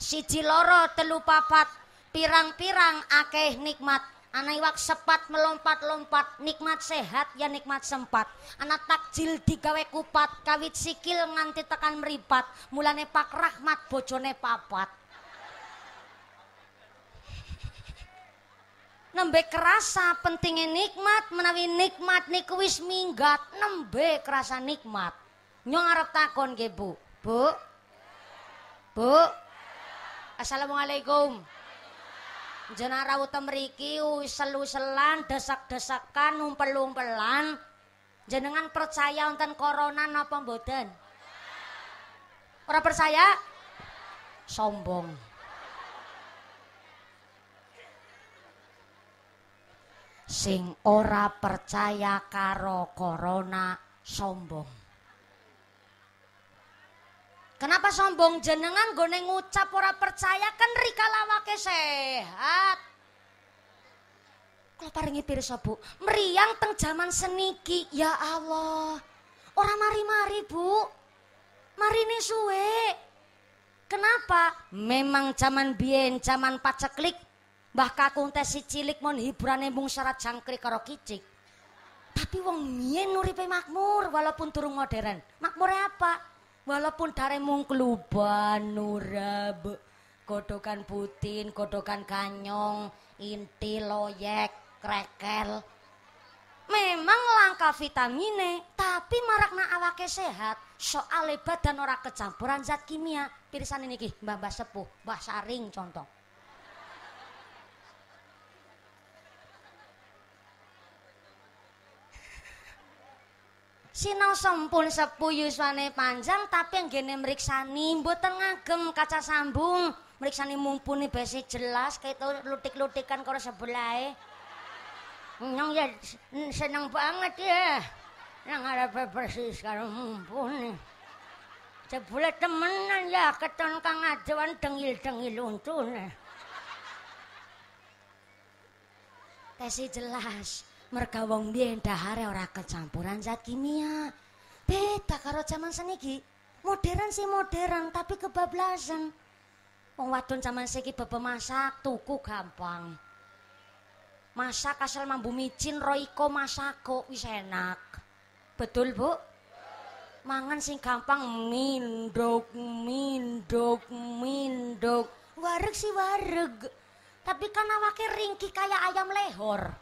Siji loro telu papat pirang-pirang akeh nikmat Anak iwak sepat melompat-lompat, nikmat sehat ya nikmat sempat. Anak takjil digawe kupat, kawit sikil nganti tekan meripat. Mulane Pak Rahmat bojone papat. Nembe kerasa pentingnya nikmat, menawi nikmat nikewis minggat, nembe kerasa nikmat. Nyong arep takon gebu Bu. Bu. Bu. Assalamualaikum jenara utam riki selu selan desak-desakan, umpel-umpelan. Jenengan percaya wonten corona napa mboten? Ora percaya? Sombong. Sing ora percaya karo corona sombong. Kenapa sombong jenengan gone ngucap ora percaya kan rika lawake sehat. Kalau paringi pirsa Bu, meriang teng jaman seniki ya Allah. Orang mari-mari Bu. Marine suwe. Kenapa? Memang zaman biyen zaman paceklik Mbah Kakung teh si cilik mon hiburane mung syarat jangkrik karo kicik. Tapi wong mien nuripe makmur walaupun turung modern. Makmur apa? Walaupun daremu keluban, nurab, kodokan putin, kodokan kanyong, inti, loyek, krekel. Memang langka vitamine, tapi marakna awake sehat. lebat dan ora kecampuran zat kimia. Pirisan ini ki, mbak Mbah Sepuh, Saring contoh. Sinau sempun sepuh yuswane panjang tapi yang gini mriksani mboten ngagem kaca sambung. Mriksani mumpuni besi jelas kaya lutik-lutikan karo sebelai. Nyong ya seneng banget ya. yang ada persis sekarang mumpuni. Jebule temenan ya keton kang adewan dengil-dengil untune. Tesi jelas mereka wong biyen dahare ora kecampuran zat kimia beda karo zaman seniki modern sih modern tapi kebablasan wong wadon zaman seniki bebe masak tuku gampang masak asal mambu micin roiko masako wis enak betul bu mangan sing gampang minduk minduk minduk wareg sih wareg tapi kan awake ringki kayak ayam lehor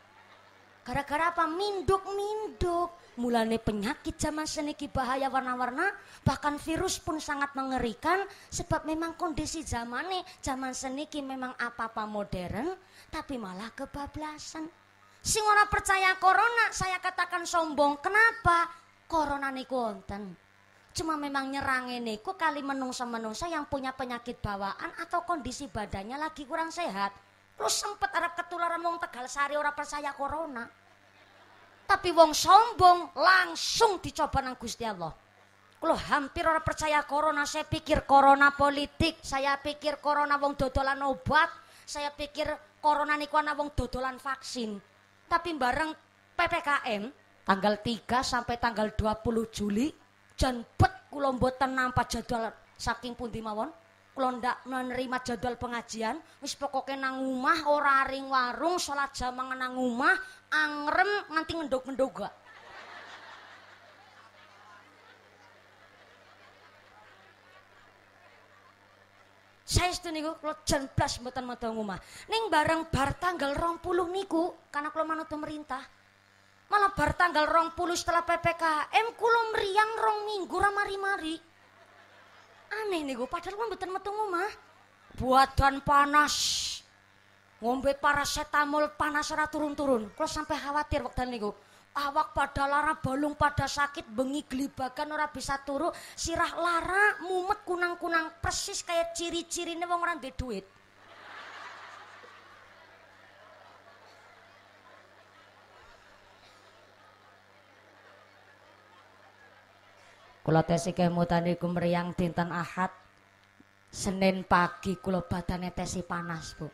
Gara-gara apa? Minduk-minduk. Mulane penyakit zaman seniki bahaya warna-warna, bahkan virus pun sangat mengerikan sebab memang kondisi zaman zaman seniki memang apa-apa modern, tapi malah kebablasan. Sing ora percaya corona, saya katakan sombong. Kenapa? Corona niku wonten. Cuma memang nyerang ini kok kali menungsa-menungsa yang punya penyakit bawaan atau kondisi badannya lagi kurang sehat. Terus sempet Arab ketularan wong Tegal Sari orang percaya corona. Tapi wong sombong langsung dicoba nang Gusti Allah. Kalau hampir orang percaya corona, saya pikir corona politik, saya pikir corona wong dodolan obat, saya pikir corona niku ana wong dodolan vaksin. Tapi bareng PPKM tanggal 3 sampai tanggal 20 Juli jan pet kula mboten nampa jadwal saking pundi mawon. Kula ndak menerima jadwal pengajian, wis pokoknya nang omah ora aring warung, salat jamaah nang omah, angrem nganti ngendog mendoga Saya itu niku kalau jam plus buatan mata rumah Neng barang bar tanggal puluh niku karena kalau manut pemerintah malah bar tanggal puluh setelah PPKM Kulo meriang rong minggu ramari mari Aneh Aneh niku padahal kula buatan metu rumah Buatan panas ngombe parasetamol panas ora turun-turun. Kalo sampai khawatir waktu niku. Awak pada lara balung pada sakit bengi gelibagan ora bisa turu, sirah lara mumet kunang-kunang persis kayak ciri-cirine wong orang orang duit. Kula tesi kemutan iku meriang dinten Ahad. Senin pagi kalo badannya tesi panas, Bu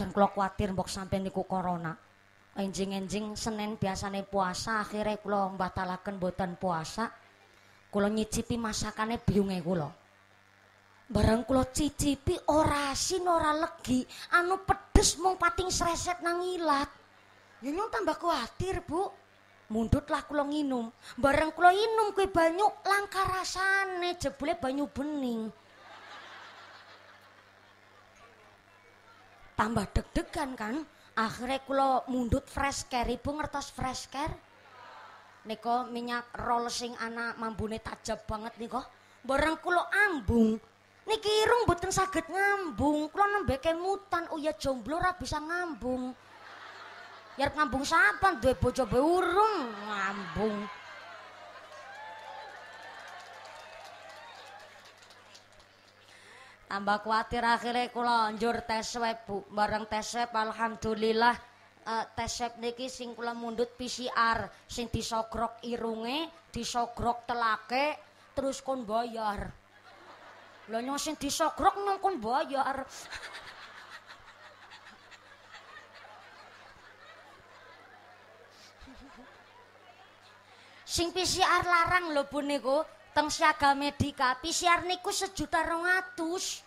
jangan kalau khawatir mbok sampai niku corona. Enjing-enjing Senin nih puasa, akhirnya kulo batalakan buatan puasa. kulo nyicipi masakannya biungnya kulo. Barang kulo cicipi orasi Nora legi, anu pedes mau pating sreset nangilat, ilat. Ya tambah khawatir Bu. mundutlah kulo nginum bareng kulo inum kue banyu langka rasane jebule banyu bening tambah deg-degan kan akhirnya kulo mundut fresh care ibu ngertos fresh care niko minyak roll sing anak mambune tajab banget niko bareng kulo ambung niki irung buteng sakit ngambung kulo nembe mutan uya oh jomblo ra bisa ngambung Yar ngambung sapan duwe bojo be urung ngambung tambah kuatir akhirnya kula njur tes swab Bu bareng tes swab alhamdulillah uh, tes swab niki sing kula mundhut PCR sing disogrok irunge disogrok telake terus kon bayar lho nyong sing disogrok nyong kon bayar sing PCR larang lho Bu niku Teng siaga medika PCR niku sejuta rong atus.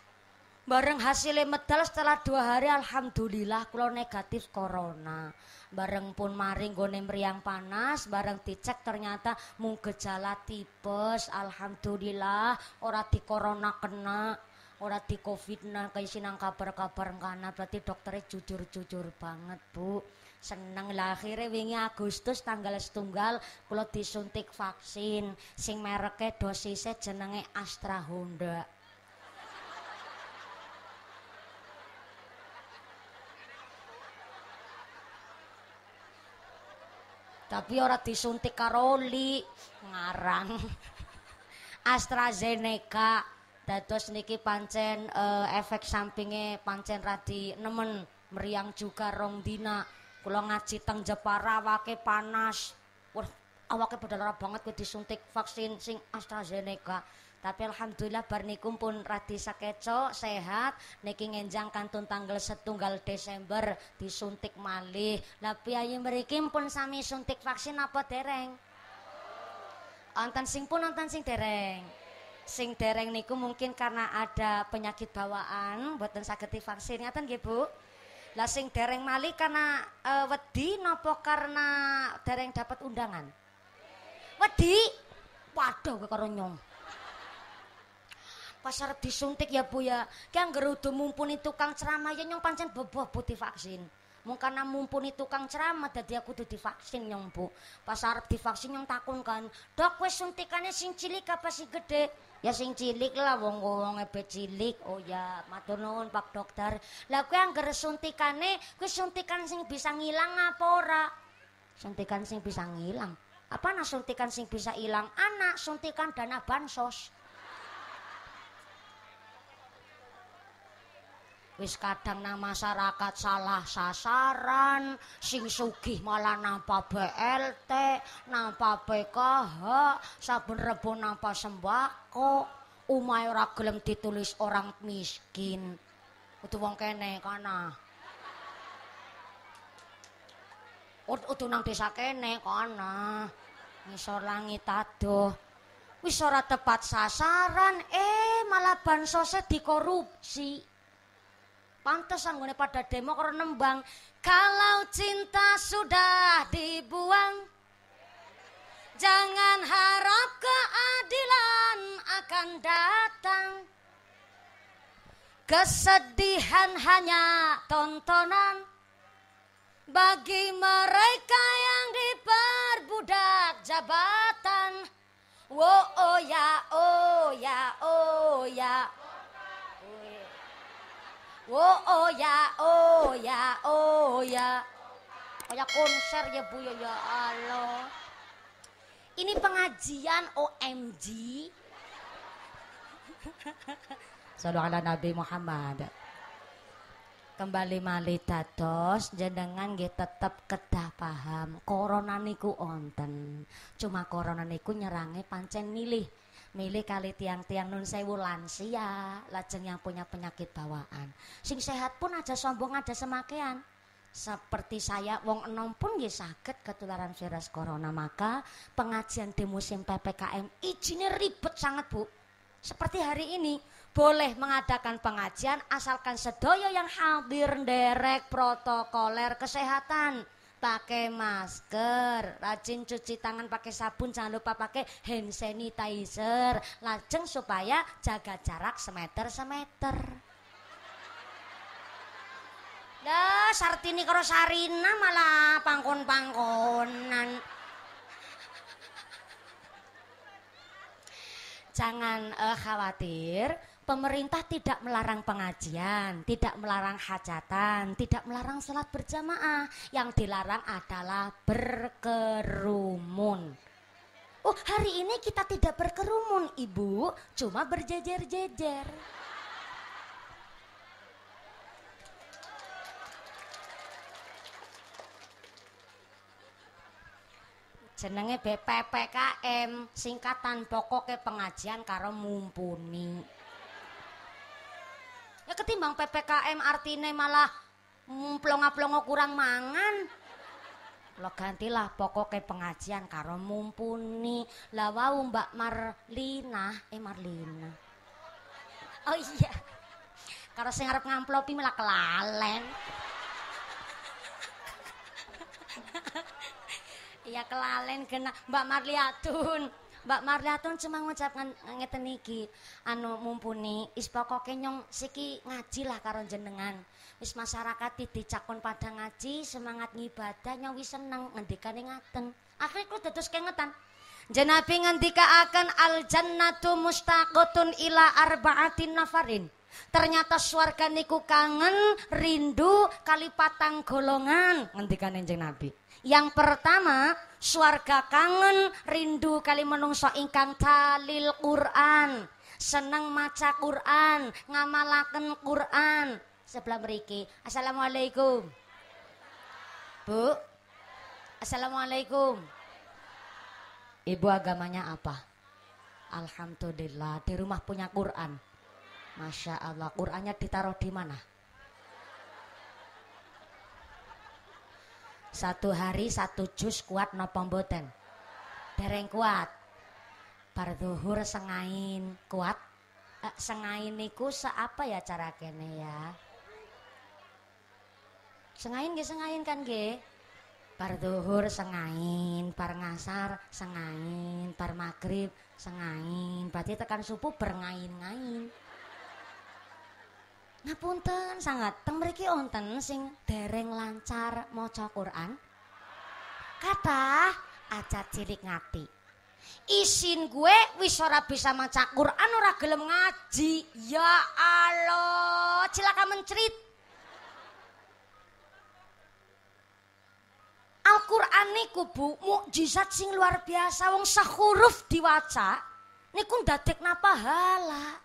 Bareng hasilnya medal setelah dua hari alhamdulillah kalau negatif corona. Bareng pun maring gone meriang panas, bareng dicek ternyata mung gejala tipes. Alhamdulillah ora di corona kena, ora di covid nah kayak sinang kabar-kabar kana berarti dokternya jujur-jujur banget bu seneng akhirnya wingi Agustus tanggal setunggal kula disuntik vaksin sing mereknya dosisnya jenenge Astra Honda tapi ora disuntik Karoli ngarang AstraZeneca dados niki pancen uh, efek sampingnya pancen radi nemen meriang juga rong dina Kula ngaji teng Jepara wake panas. Wah, awake padha banget kudu disuntik vaksin sing AstraZeneca. Tapi alhamdulillah bar niku pun radi sakeco, sehat, niki ngenjang kantun tanggal setunggal Desember disuntik malih. Lah piyayi mriki pun sami suntik vaksin apa dereng? Anten sing pun anten sing dereng. Sing dereng niku mungkin karena ada penyakit bawaan, buatan sakit vaksin, ngaten nggih Bu? Lah sing dereng mali karena uh, wedi napa karena dereng dapat undangan? Wedi. Waduh kok karo nyong. Pas arep disuntik ya Bu ya. Ki anggere mumpuni tukang ceramah ya nyong pancen boboh putih vaksin. Mung karena mumpuni tukang ceramah dadi aku kudu divaksin nyong Bu. Pas arep divaksin nyong takon kan, "Dok, wis suntikane sing cilik apa sing gede? Ya sing cilik lah wong wong ebe cilik. Oh ya, matur nuwun Pak Dokter. Lah kuwi anggere suntikane, kuwi suntikan sing bisa ngilang apa ora? Suntikan sing bisa ngilang. Apa nah suntikan sing bisa ilang anak, suntikan dana bansos. wis kadang nang masyarakat salah sasaran sing sugih malah nampa BLT nampa PKH saben rebo nampa sembako umay ora gelem ditulis orang miskin itu wong kene kana Udu nang desa kene kana ngisor langit adoh wis ora tepat sasaran eh malah bansosnya e dikorupsi Pantes anggone pada demo karo nembang. Kalau cinta sudah dibuang, jangan harap keadilan akan datang. Kesedihan hanya tontonan bagi mereka yang diperbudak jabatan. Wo oh ya oh ya oh ya. Oh oh ya, oh ya, oh ya. Kayak konser ya Bu ya, ya Allah. Ini pengajian OMG. Saudara ala Nabi Muhammad. Kembali malih tatos, jenengan nggih tetep kedah paham. Corona niku onten. Cuma corona niku nyerangnya pancen milih milih kali tiang-tiang nun sewu lansia lajeng yang punya penyakit bawaan sing sehat pun ada sombong ada semakean seperti saya wong enom pun gak sakit ketularan virus corona maka pengajian di musim PPKM izinnya ribet sangat Bu seperti hari ini boleh mengadakan pengajian asalkan sedoyo yang hampir derek protokoler kesehatan pakai masker, rajin cuci tangan pakai sabun, jangan lupa pakai hand sanitizer, lajeng supaya jaga jarak semeter semeter. Dah, Sartini karo Sarina malah pangkon-pangkonan. Jangan eh, khawatir, pemerintah tidak melarang pengajian, tidak melarang hajatan, tidak melarang sholat berjamaah. Yang dilarang adalah berkerumun. Oh, hari ini kita tidak berkerumun, Ibu, cuma berjejer-jejer. Jenenge BPPKM, singkatan pokoknya pengajian karo mumpuni ketimbang PPKM artinya malah mplonga-plongo kurang mangan. lo gantilah pokoknya pengajian karo mumpuni. Lah wau Mbak Marlina, eh Marlina. Oh iya. Karo sing arep ngamplopi malah kelalen. Iya kelalen kena Mbak Marliatun. Mbak Marliatun cuma ngucapkan ngeten niki anu mumpuni is pokoke nyong siki ngaji lah karo jenengan wis masyarakat dicakon pada ngaji semangat ngibadah nyong wis seneng ngendikane ngaten akhirnya ku dados kengetan Jenabi akan al jannatu mustaqotun ila arba'atin nafarin. Ternyata swarga niku kangen, rindu, kali patang golongan ngendikan Kanjeng Nabi. Yang pertama, suarga kangen rindu kali menungso ingkang talil Quran. Seneng maca Quran, ngamalaken Quran. Sebelah meriki. Assalamualaikum. Bu. Assalamualaikum. Ibu agamanya apa? Alhamdulillah di rumah punya Quran. Masya Allah, Qurannya ditaruh di mana? Satu hari satu jus kuat nopo mboten? Dereng kuat. parduhur sengain kuat. Eh, sengain niku seapa ya cara kene ya? Sengain gak sengain kan nggih? parduhur sengain, par ngasar sengain, par maghrib sengain. Berarti tekan subuh berngain-ngain ngapunten sangat teng mriki sing dereng lancar maca Quran kata acat cilik ngati isin gue wis ora bisa maca Quran ora gelem ngaji ya Allah cilaka mencerit Al-Qur'an niku Bu mukjizat sing luar biasa wong sehuruf diwaca niku ndadekna pahala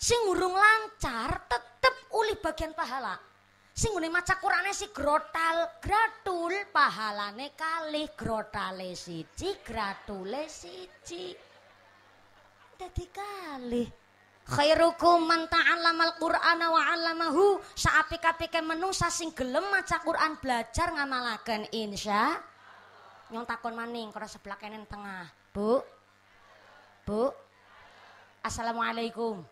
sing urung lancar tetep uli bagian pahala sing ngene maca si grotal gratul pahalane kali grotale siji gratule siji jadi kali khairukum man ta'allamal qur'ana wa'alamahu saapika-pika apike sing gelem maca Qur'an belajar ngamalakan insya nyong takon maning kalau sebelah kanan tengah Bu Bu Assalamualaikum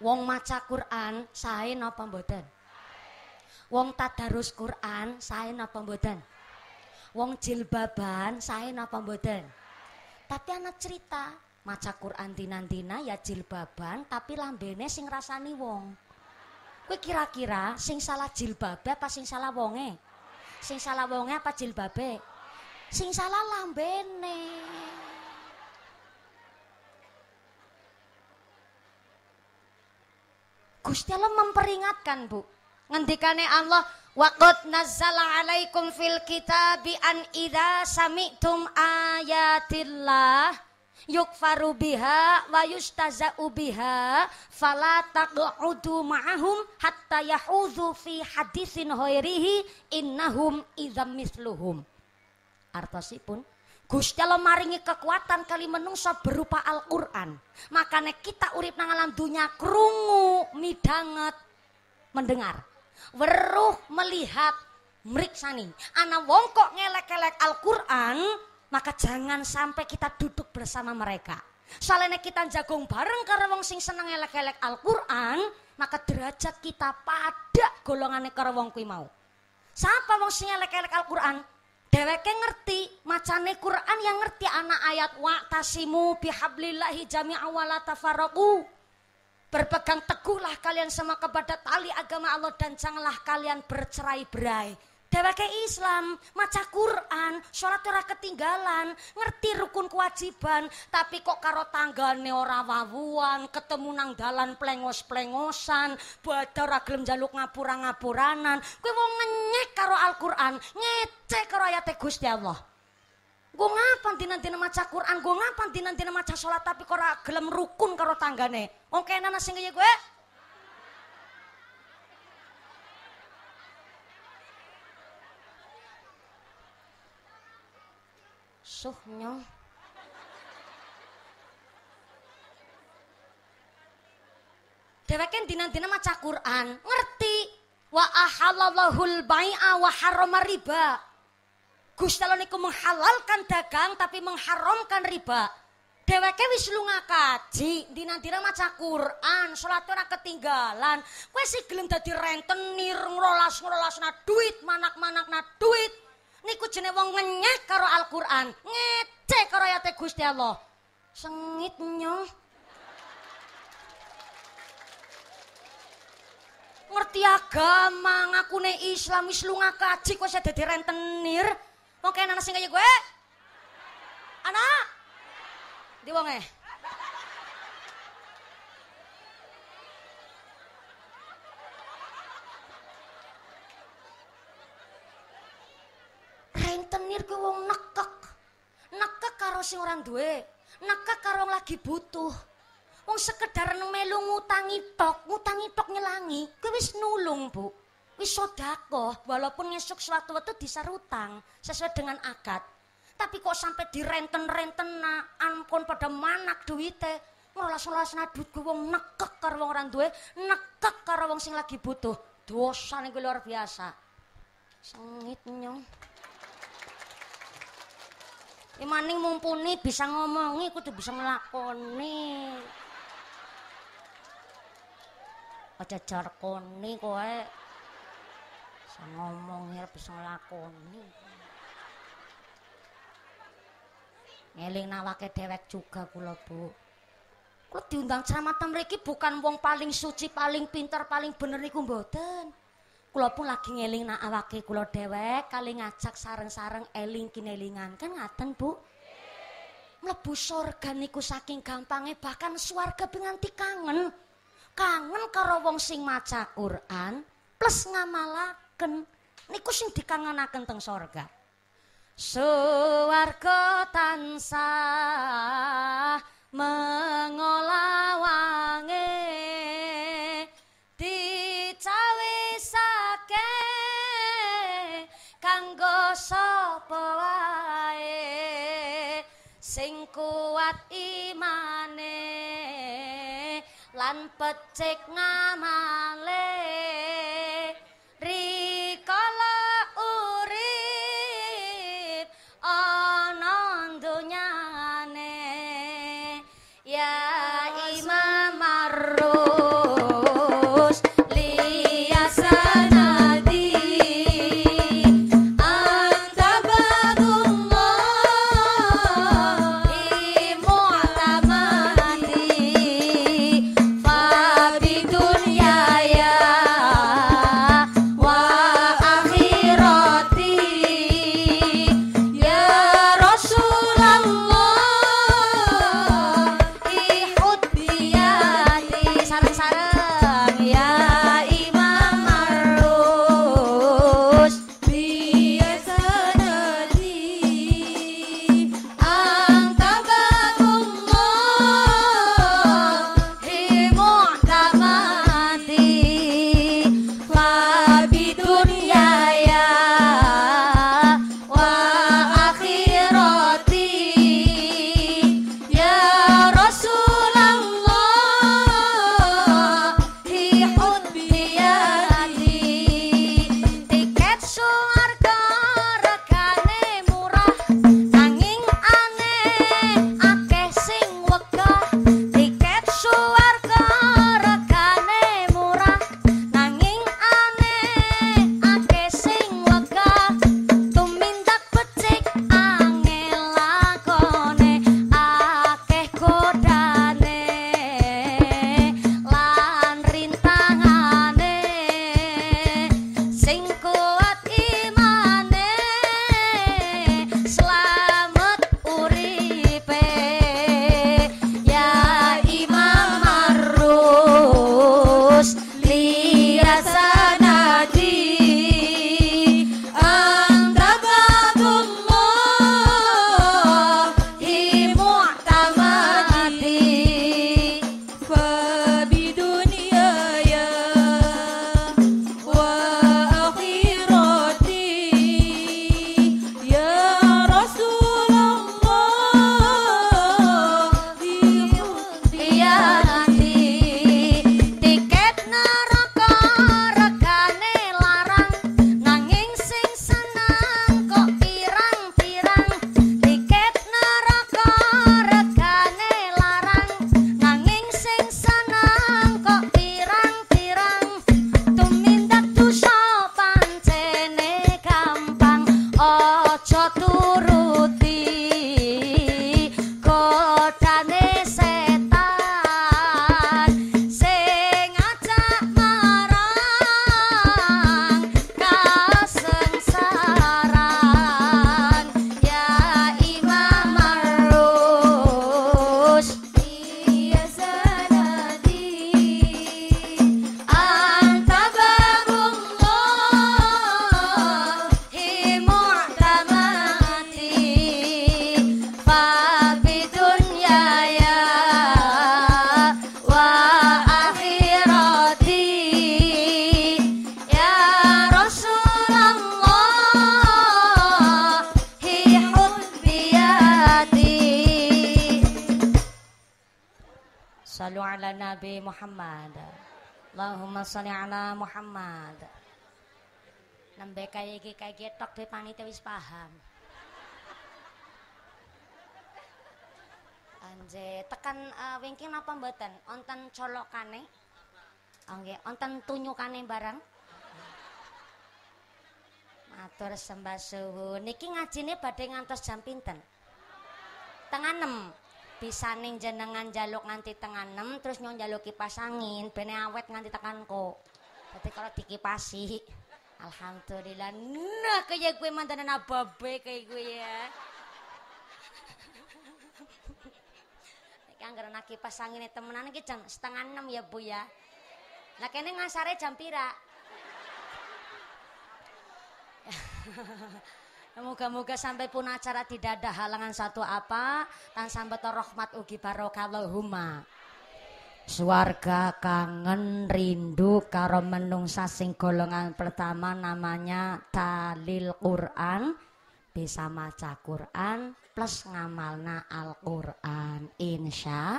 Wong maca Quran sae napa mboten? Wong tadarus Quran sae napa mboten? Wong jilbaban sae napa mboten? Tapi anak cerita, maca Quran dinantina ya jilbaban tapi lambene sing rasani wong. Kowe kira-kira sing salah jilbabe apa sing salah wonge? Sing salah wonge apa jilbabe? Sing salah lambene. Gusti Allah memperingatkan, Bu. Ngendikane Allah, Waqad nazzala alaikum fil kitabi an idza sami'tum ayatillah yukfaru biha wa yustaza'u biha fala taq'udu ma'ahum hatta yahudhu fi hadisin hoirihi innahum idzam misluhum. Artosipun Gusti Allah maringi kekuatan kali menungso berupa Al-Qur'an. Makanya kita urip nang alam dunia krungu, midanget, mendengar. Weruh melihat, meriksani. Ana Wongkok ngelek ngelek Al-Qur'an, maka jangan sampai kita duduk bersama mereka. Soalnya kita jagung bareng karena wong sing seneng ngelek ngelek Al-Qur'an, maka derajat kita pada golongan karena wong mau. Siapa wong sing ngelek-ngelek Al-Qur'an? Dereke ngerti macane Quran yang ngerti anak ayat wa tasimu bihablillahi jami'a wa la tafarraqu. Berpegang teguhlah kalian sama kepada tali agama Allah dan janganlah kalian bercerai-berai. Dheweke Islam, maca Quran, sholat ora ketinggalan, ngerti rukun kewajiban, tapi kok karo tanggane ora wawuan, ketemu nang dalan plengos-plengosan, badhe ora gelem njaluk ngapura-ngapuranan. Kuwi wong ngenyek karo Al-Qur'an, ngecek karo ayate Gusti Allah. Gue ngapa nanti nanti maca Quran, gue nanti nanti nema maca sholat tapi kok ora gelem rukun karo tanggane. Oke, okay, nana sing gue, asuh nyong Dheweke dina maca Quran, ngerti. Wa ahalallahul bai'a wa harrama riba. Gusti niku menghalalkan dagang tapi mengharamkan riba. Dheweke wis lunga ngakaji, dina-dina maca Quran, sholat ora ketinggalan. Kue sih gelem dadi rentenir, ngrolas na duit, manak manak na duit niku jenenge wong karo Al-Qur'an, ngece karo ayate Gusti Allah. Sengit nyo. Ngerti agama, ne Islam, wis lunga kaji kowe saya dadi rentenir. Wong kene ana sing gue, Anak. Di wonge. rentenir kuwi wong nekek. Nekek karo sing ora duwe, nekek karo wong lagi butuh. Wong sekedar melu ngutangi tok, ngutangi tok nyelangi, kuwi wis nulung, Bu. Wis sodako walaupun ngesuk suatu waktu disarutang sesuai dengan akad. Tapi kok sampai direnten-renten ampun pada manak duwite, ngelas-ngelas nadutku wong nekek karo wong ora duwe, nekek karo wong sing lagi butuh. Dosa niku luar biasa. Sengit nyong. Imaning mumpuni bisa ngomongi kudu bisa nglakoni. Aja jarkoni kowe. Bisa ngomongi bisa nglakoni. Ngeling nawake dhewek juga kula, Bu. Kula diundang ceramah mriki bukan wong paling suci, paling pinter, paling bener iku mboten. kula pun lagi ngeling nak awake kula dewek kali ngajak sareng-sareng eling kinelingan kan ngaten Bu mlebu surga niku saking gampange bahkan swarga nganti kangen kangen karo wong sing maca Quran plus ngamalaken niku sing dikangenaken teng surga suarga tansah mengolah wangi lan pecik ngamale Allahumma sholli Muhammad. Nembe kaya iki kaya ketok be panite wis paham. Anje tekan uh, eh, wingi napa mboten? Onten colokane? Oh nggih, onten tunyukane barang Matur sembah suhu. Niki ngajine badhe ngantos jam pinten? Tengah 6. ning jenengan jaluk nganti tengah enam terus nyon jaluk kipas angin bene awet nganti tekan kok tapi kalau dikipasi alhamdulillah nah kayak gue mantan anak babe kayak gue ya Angger nak kipas angin temenan iki jam setengah enam ya bu ya. Nah kene ngasare jam pira? Moga-moga sampai pun acara tidak ada halangan satu apa tan sampai rahmat ugi barokallahumma. Suarga kangen rindu karo menungsa sing golongan pertama namanya talil Quran bisa maca Quran plus ngamalna Al-Quran insya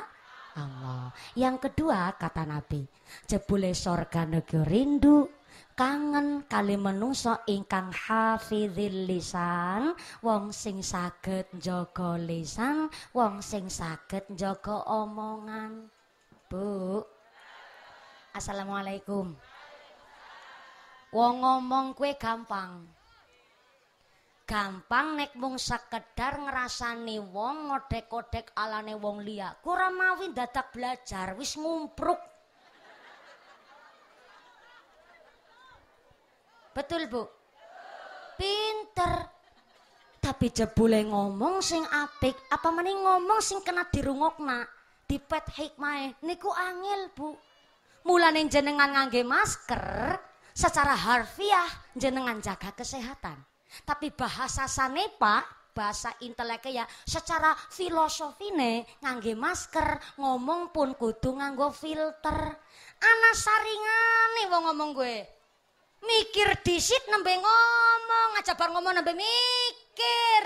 Allah yang kedua kata Nabi jebule sorga negeri rindu kangen kali menungso ingkang hafizil lisan wong sing saged njaga lisan wong sing saged njaga omongan Bu Assalamualaikum Wong ngomong kue gampang gampang nek mung sekedar nih, wong ngodek-kodek alane wong liya. Kurang mawin dadak belajar wis ngumpruk Betul, Bu? Pinter. Tapi jebule ngomong sing apik, apa mending ngomong sing kena dirungokna, dipet hikmahe. Niku angil Bu. Mulanin jenengan ngangge masker, secara harfiah jenengan jaga kesehatan. Tapi bahasa sanepa, bahasa intelek ya secara filosofine ngangge masker ngomong pun kudu nganggo filter ana saringane wong ngomong gue mikir disit nembe ngomong aja bar ngomong nembe mikir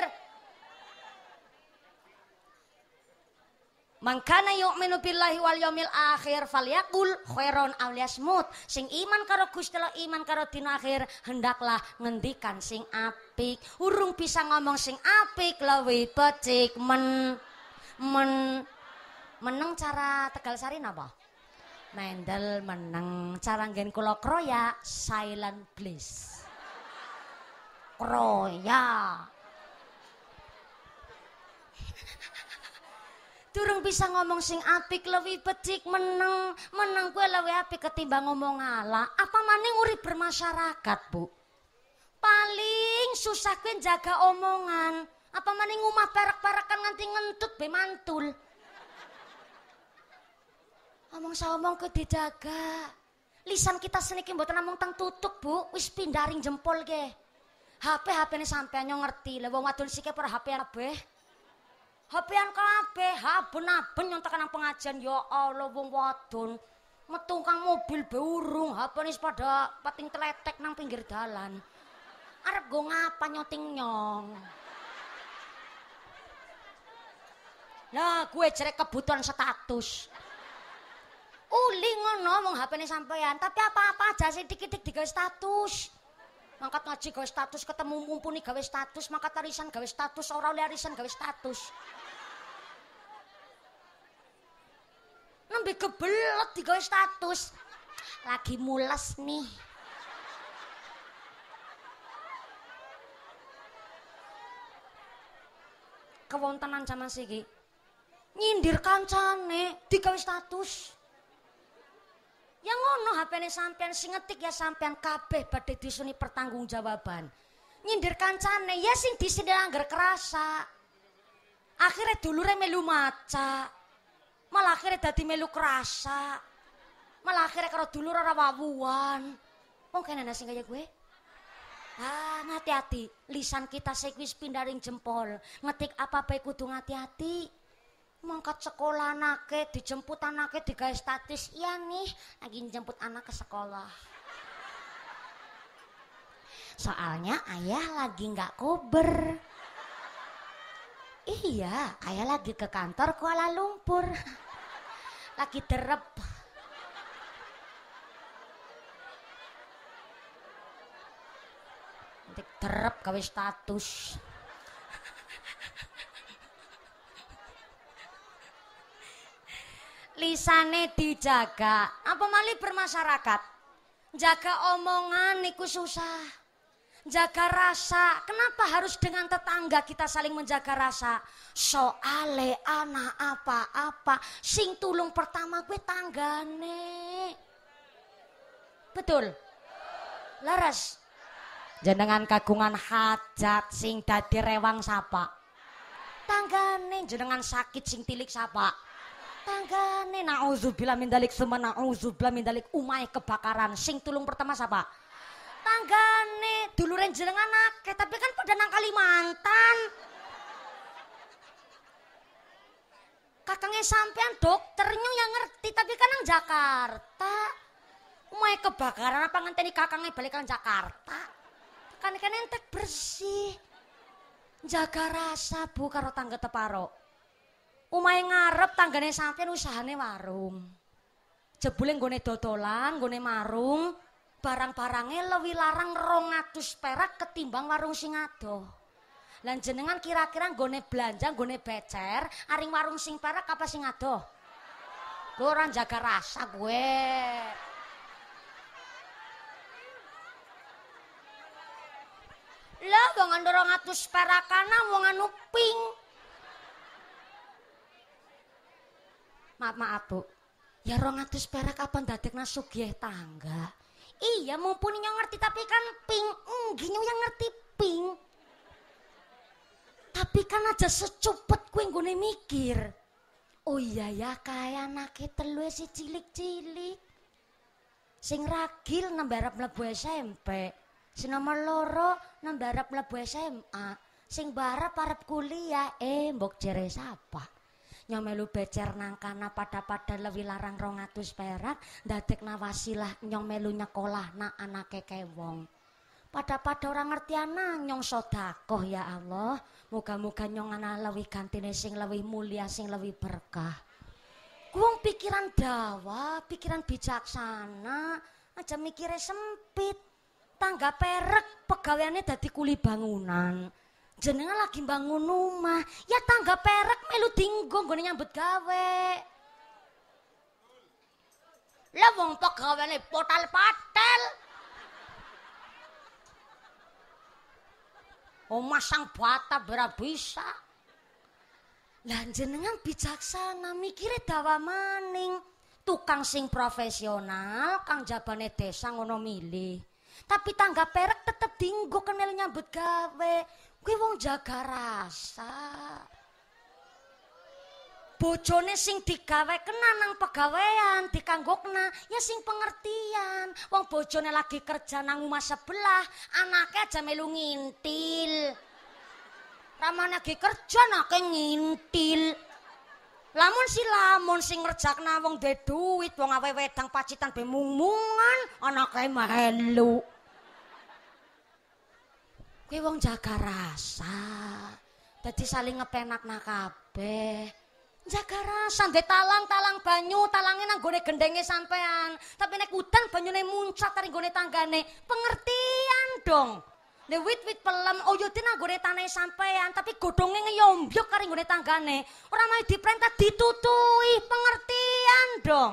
Mangkana yu'minu billahi wal yaumil akhir falyakul khairon alias mut. Sing iman karo Gusti Allah, iman karo dina akhir, hendaklah ngendikan sing apik. Urung bisa ngomong sing apik lawe becik men men meneng cara Tegal Sari napa? Mendel menang, Cara gen kula kroya silent please. Kroya. Durung bisa ngomong sing apik lebih petik meneng. Meneng kue lebih apik ketimbang ngomong ala. Apa maning urip bermasyarakat, Bu? Paling susah kue jaga omongan. Apa maning ngumah perak-perakan nganti ngentut be mantul. Omong saomong ke dijaga. Lisan kita seniki buat namung teng tutup, Bu. Wis pindaring jempol ge. HP HP ini sampean nyong ngerti. Lah wong wadon sike per HP abe. HP-an kabeh, hp haben nyong tekanan pengajian ya Allah wong wadon. metungkang mobil beurung, HP ini pada pating teletek nang pinggir dalan. Arep go ngapa nyoting nyong. Nah, gue jerek kebutuhan status. Uli ngono wong hp ini sampeyan tapi apa-apa aja sih dikit-dikit digawe status. Mangkat ngaji gawe status, ketemu mumpuni gawe status, mangkat arisan gawe status, ora oleh arisan gawe status. Nembe kebelet digawe status. Lagi mules nih. Kewontenan zaman sih, Nyindir kancane digawe status yang ngono HP-ne sampean sing ngetik ya sampean kabeh badhe disuni pertanggungjawaban. Nyindir kancane ya sing disindir anggar kerasa. Akhirnya dulure melu maca. Malah akhirnya dadi melu kerasa. Malah akhirnya karo dulur ora wawuan. Wong kene ana sing kaya gue. Ah, hati-hati. Lisan kita sekuis pindaring jempol. Ngetik apa baik kudu hati-hati mangkat sekolah anaknya, dijemput anake digawe status iya nih lagi jemput anak ke sekolah soalnya ayah lagi nggak kober iya ayah lagi ke kantor Kuala Lumpur lagi derep nanti derep gawe status lisane dijaga. Apa malih bermasyarakat? Jaga omongan niku susah. Jaga rasa. Kenapa harus dengan tetangga kita saling menjaga rasa? Soale anak apa-apa sing tulung pertama gue tanggane. Betul. Laras. Jenengan kagungan hajat sing dadi rewang sapa? Tanggane jenengan sakit sing tilik sapa? tangga nih naudzubillah min dalik semua naudzubillah min dalik umai kebakaran sing tulung pertama siapa tangga nih duluren jenengan akeh tapi kan pada nang Kalimantan kakangnya sampean dokternya yang ngerti tapi kan nang Jakarta Umai kebakaran apa ngenteni kakangnya balik nang Jakarta kan kan entek bersih jaga rasa bu karo tangga teparo yang ngarep tanggane sampean usahane warung. Jebule nggone dodolan, nggone marung, barang-barangnya lebih larang 200 perak ketimbang warung sing adoh. Lan jenengan kira-kira nggone belanja, nggone becer, aring warung sing perak apa sing adoh? Kowe jaga rasa gue. Lah wong 200 perak kana wong anu ping maaf maaf bu ya rong atus perak apa dadek ya tangga iya mumpuni yang ngerti tapi kan ping engginya yang ngerti ping tapi kan aja secupet kue nggone mikir oh iya ya kaya anake telu e si cilik-cilik sing ragil nembarap mlebu SMP sing nomor loro nembarap mlebu SMA sing barep arep kuliah eh mbok jere sapa yang melu becer nangkana pada pada lewi larang rongatus perak dadek nawasilah nyong melu nyekolah na keke wong pada pada orang ngerti ana nyong sodakoh ya Allah moga-moga nyong anak lebih gantine sing lebih mulia sing lebih berkah Wong pikiran dawa, pikiran bijaksana, aja mikirnya sempit. Tangga perek pegalannya dadi kuli bangunan jenengan lagi bangun rumah ya tangga perak melu tinggung gue nyambut gawe lah wong pegawene potal patel omah sang bata berapa bisa lah jenengan bijaksana mikire dawa maning tukang sing profesional kang jabane desa ngono milih tapi tangga perak tetep dinggo kenel nyambut gawe kuwi wong jaga rasa bojone sing digawe kena nang pegawean dikanggo ya sing pengertian wong bojone lagi kerja nang rumah sebelah anaknya aja melu ngintil ramane lagi kerja anaknya ngintil lamun si lamun sing ngerjak nang wong duit wong awe wedang pacitan bemungmungan anaknya melu ki wong jaga rasa. tadi saling ngepenak-nak kabeh. Jaga rasa, ndek talang-talang banyu, talange nang gone gendenge sampean. Tapi naik hutan banyu naik muncat ning gone tanggane. Pengertian dong. Nek wit-wit pelem oyode oh iya, nang gone tanahe sampean, tapi godhonge ngeyombyok karo gone tanggane. Orang mau diprentah ditutui, pengertian dong.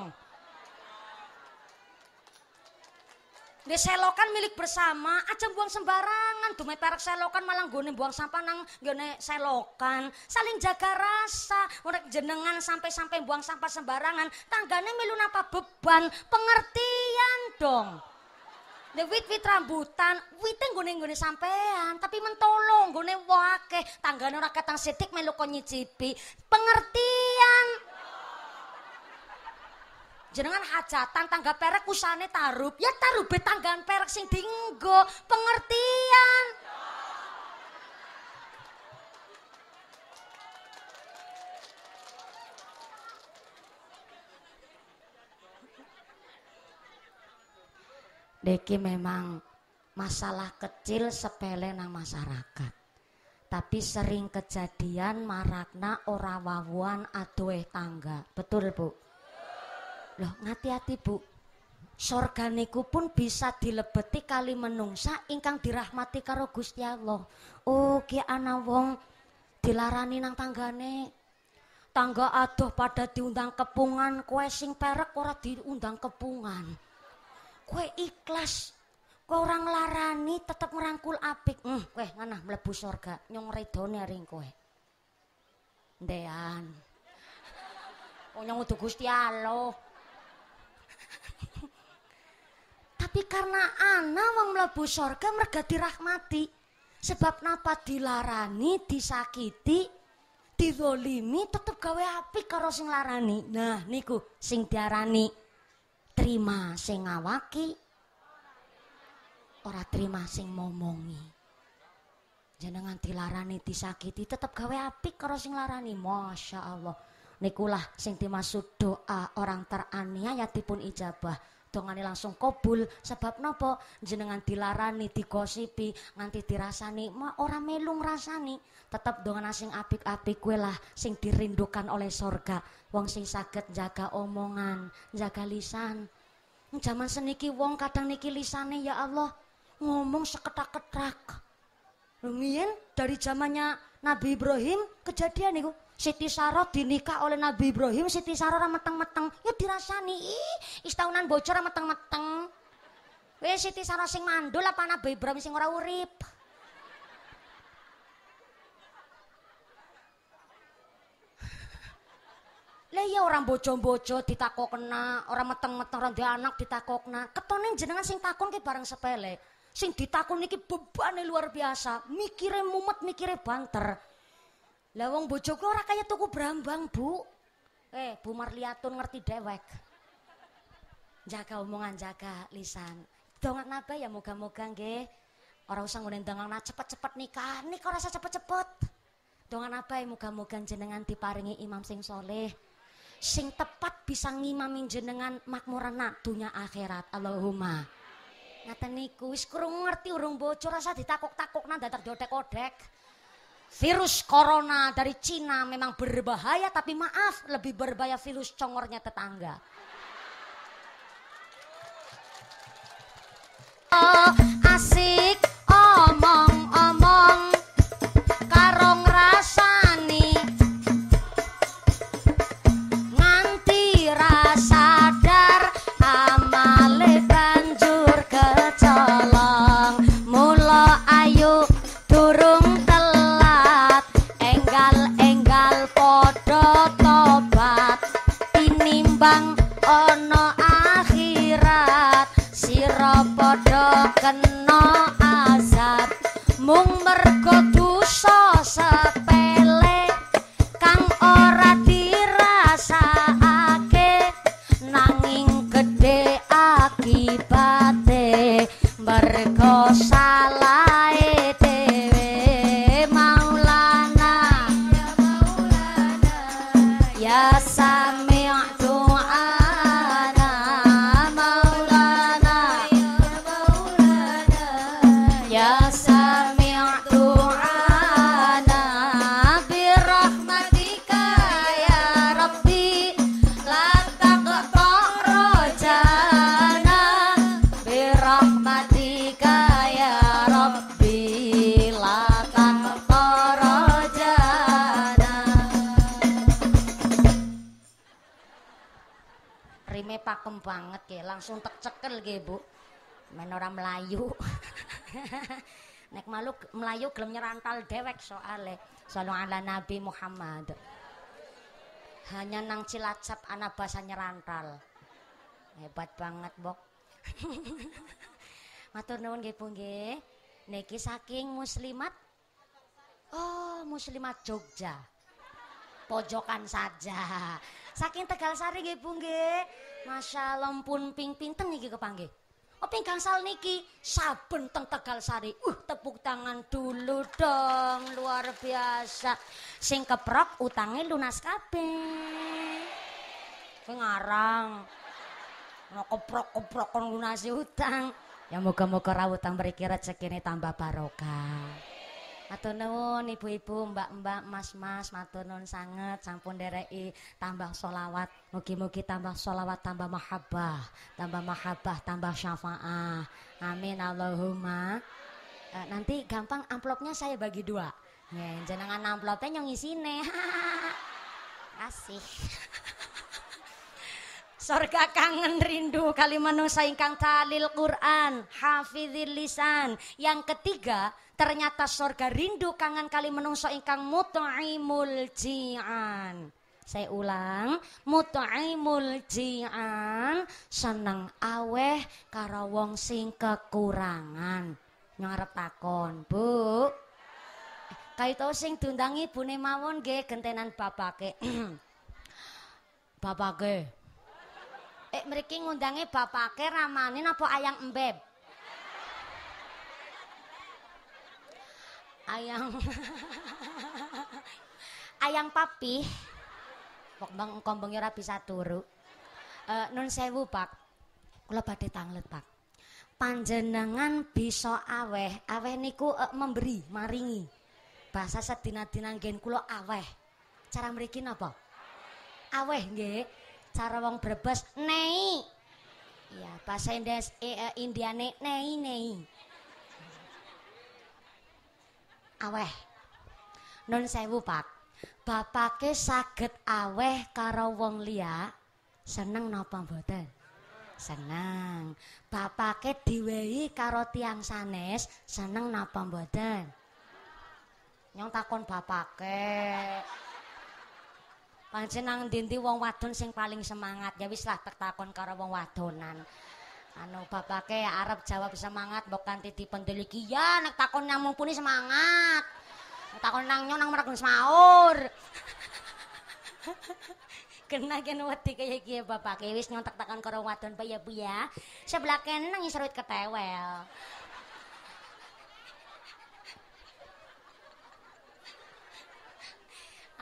Di selokan milik bersama, aja buang sembarangan. Dumai perak selokan malah gue buang sampah nang gue selokan. Saling jaga rasa, orang jenengan sampai-sampai buang sampah sembarangan. Tanggane milu napa beban, pengertian dong. Nek wit-wit rambutan, wite gue nggone sampean, tapi mentolong nggone wake, tanggane ora katang sithik melu kon Pengertian jenengan hajatan tangga perek usane tarub ya tarub tanggaan perak perek sing dinggo pengertian Deki memang masalah kecil sepele nang masyarakat. Tapi sering kejadian marakna ora wawuan aduh tangga. Betul, Bu? Loh, ngati-hati Bu. Sorga niku pun bisa dilebeti kali menungsa ingkang dirahmati karo Gusti Allah. Oh, ki ana wong dilarani nang tanggane. Tangga adoh pada diundang kepungan, kue sing perek ora diundang kepungan. Kue ikhlas kowe orang larani tetep merangkul apik. Hmm, kowe nganah mlebu sorga, nyong redone ring kue Ndean. Oh nyong Gusti Allah. tapi karena ana wong mlebu surga merga dirahmati sebab napa dilarani disakiti dizolimi tetep gawe api karo sing larani nah niku sing diarani terima sing ngawaki ora terima sing momongi jenengan dilarani disakiti tetep gawe api karo sing larani Masya Allah nikulah sing dimaksud doa orang teraniaya dipun ijabah dongane langsung kobul sebab nopo jenengan dilarani digosipi nganti dirasani ma ora melung rasani. tetep dongan asing apik-apik kue lah sing dirindukan oleh sorga wong sing saged jaga omongan jaga lisan zaman seniki wong kadang niki lisane ya Allah ngomong seketak-ketak Lumian dari zamannya Nabi Ibrahim kejadian itu Siti Sarah dinikah oleh Nabi Ibrahim, Siti Sarah ora meteng-meteng. Ya dirasani, ih, istaunan bocor ora meteng-meteng. Wis Siti Sarah sing mandul apa Nabi Ibrahim sing ora urip? Lah ya orang bojo-bojo ditakokna, orang meteng-meteng orang dia anak ditakokna. Ketone jenengan sing takon ki barang sepele. Sing ditakon iki bebane luar biasa, mikire mumet, mikire banter. Lah wong bojoku ora kaya tuku brambang, Bu. Eh, Bu Marliatun ngerti dewek. Jaga omongan, jaga lisan. Dongak napa ya moga-moga nggih. Ora usah ngonen dongak na cepet-cepet nikah, nikah rasa cepet-cepet. Dongak napa ya moga-moga jenengan diparingi imam sing soleh. Sing tepat bisa ngimamin jenengan makmuran nak dunia akhirat. Allahumma. Ngaten niku wis kurung ngerti urung bocor rasa ditakok-takok nanda terdodek odek Virus corona dari Cina memang berbahaya tapi maaf lebih berbahaya virus congornya tetangga. Oh. Melayu. Nek malu Melayu gelem nyerantal dewek soale. selalu ala Nabi Muhammad. Hanya nang Cilacap anak bahasa nyerantal. Hebat banget, Bok. Matur nuwun nggih Bu Niki saking muslimat Oh, muslimat Jogja. Pojokan saja. Saking Tegal Sari nggih Bu Masya Allah pun ping pinten niki kepanggih. Oping gangsal niki saben teng Tegal Sari. Uh, tepuk tangan dulu dong. Luar biasa. Sing keprok utange lunas kabeh. Kowe ngarang. Ono keprok-keprok kon lunasi utang. Ya moga-moga ra utang mriki rezekine tambah barokah. Matur nuwun ibu-ibu, mbak-mbak, mas-mas, matur nuwun sangat, sampun dereki tambah solawat. Mugi-mugi tambah solawat, tambah mahabbah, tambah mahabbah, tambah syafaat. Amin Allahumma. Uh, nanti gampang amplopnya saya bagi dua. Ya, jenengan amplopnya yang isine. Kasih. Sorga kangen rindu kali manusia ingkang talil Quran, hafizil lisan. Yang ketiga, ternyata sorga rindu kangen kali manusia ingkang mut'imul ji'an. Saya ulang, mut'imul ji'an seneng aweh karo wong sing kekurangan. Nyarep takon, Bu. Kaito sing diundang ibune mawon ge gentenan babake. babake, Eh mriki ngundange bapake ramane napa ayang embeb? Ayang Ayang papi. Kok bang kombongnya ora bisa turu. Uh, nun sewu, Pak. Kula badhe tanglet, Pak. Panjenengan bisa aweh. Aweh niku uh, memberi, maringi. Bahasa setina dina ngen kula aweh. Cara mereka napa? Aweh nggih cara wong Brebes nei. ya bahasa Indes e, e, Indiane nei nei. Aweh. Nun sewu, Pak. Bapake saged aweh karo wong liya? Seneng napa mboten? Seneng. Bapake diwehi karo tiang sanes, seneng napa mboten? Nyong takon bapake. Pancen nang ndi wong wadon sing paling semangat. Ya wis lah tak takon karo wong wadonan. Anu bapake arep jawab semangat mbok kanthi dipendeliki. Ya nek takon nang mumpuni semangat. Nek takon nang nyong nang mregun semaur. Kena kan wedi kaya kaya bapake wis nyontek takon karo wadon bayi ya. Sebelah keneng isrut ketewel.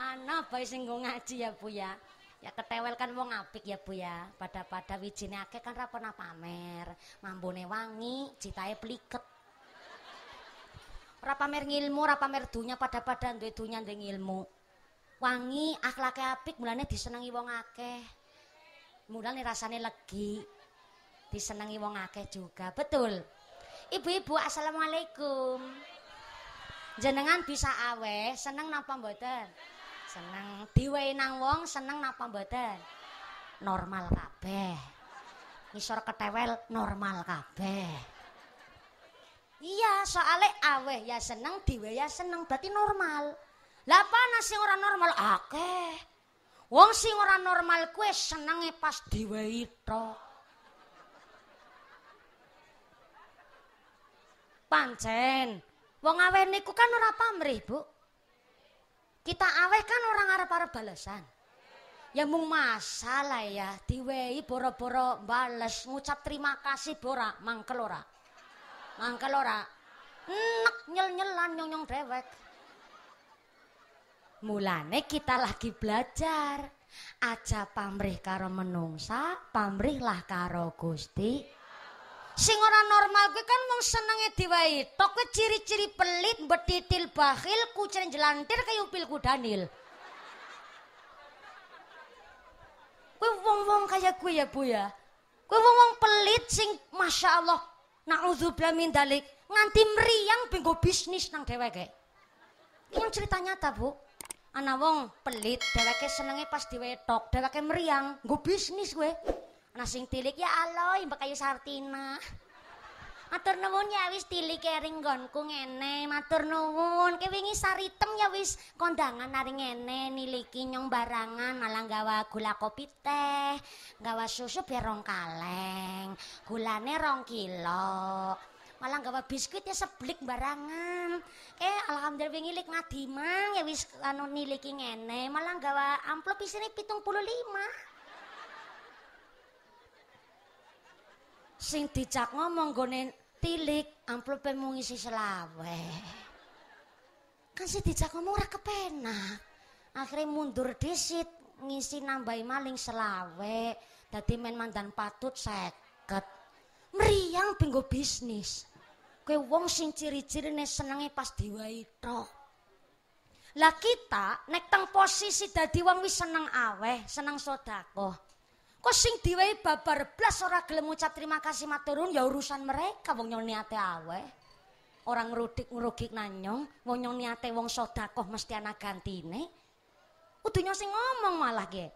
ana bae sing ngaji ya Bu ya. Ya ketewel kan wong apik ya Bu ya. Pada-pada wijine akeh kan ra pernah pamer. Mambune wangi, citae pliket. Ora pamer ngilmu, ora pamer dunya, pada-pada duwe dunya duwe ngilmu. Wangi, akhlake apik, mulane disenengi wong akeh. Mulane rasane legi. Disenengi wong akeh juga, betul. Ibu-ibu, assalamualaikum. Jenengan bisa awe, seneng napa mboten? Seneng diwehi nang wong seneng napa mboten? Normal kabeh. Ngisor ketewel normal kabeh. Iya, soale aweh ya seneng, diwe ya seneng, berarti normal. Lah panas sing ora normal akeh. Wong sing ora normal kue senenge pas diwe itu Pancen, wong aweh niku kan ora pamrih, Bu. Kita aweh kan orang arep-arep balasan. Ya mung masalah ya, diwehi boro-boro balas, ngucap terima kasih bora, mangkel ora. Mangkel ora. nyel-nyelan nyong-nyong dewek. Mulane kita lagi belajar. Aja pamrih karo menungsa, pamrihlah karo Gusti Sing ora normal gue kan wong senenge dhewe tok ciri-ciri pelit, betitil, bakhil, kucing jelantir kayu pilku Danil. Kuwi wong-wong kayak kuwi ya Bu ya. gue wong-wong pelit sing Masya Allah Na'udzubillah min dalik nganti meriang bingung bisnis nang dheweke. Ini cerita nyata, Bu. anak wong pelit, dheweke senengnya pas diwetok, dheweke meriang, gue bisnis gue. Nah sing tilik ya aloy mbak kayu sartina. Matur nuwun ya wis tilik kering ya, gonku ngene, matur nuwun. Ki wingi saritem ya wis kondangan nari ngene niliki nyong barangan malah gawa gula kopi teh, gawa susu biar rong kaleng. Gulane rong kilo. malah gawa biskuit ya seblik barangan eh alhamdulillah wingi lik ngadimang ya wis anu niliki ngene malah gawa amplop isine lima. sing dicak ngomong gone tilik amplope mung isi selawe. Kan sing dicak ngomong ora kepenak. Akhire mundur disit ngisi nambahi maling selawe dadi men mandan patut seket meriang pinggo bisnis kue wong sing ciri-ciri nih senengnya pas diwai toh lah kita nek teng posisi dadi wong wis seneng aweh seneng sodakoh Kok sing diwehi babar blas ora gelem ngucap terima kasih maturun ya urusan mereka wong nyong niate awe orang ngerudik ngerugik nanyong, wong nyong niate wong sodakoh mesti anak gantine. udunya sing ngomong malah ge.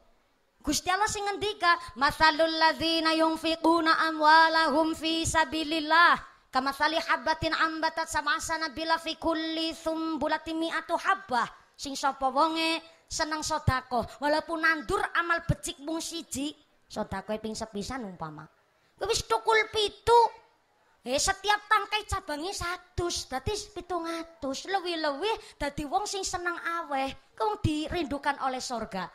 Gusti Allah sing ngendika, "Masalul ladzina yunfiquna amwalahum fi sabilillah." Kamasali habbatin ambatat samasana bila fi kulli sumbulati mi'atu habbah. Sing sapa wonge seneng sedekah, walaupun nandur amal becik mung siji, sedekah ping sepisan umpama. gue wis tukul pitu. Eh setiap tangkai cabangnya satu, dadi pitu ngatus, lebih-lebih tadi wong sing seneng aweh, kau dirindukan oleh sorga.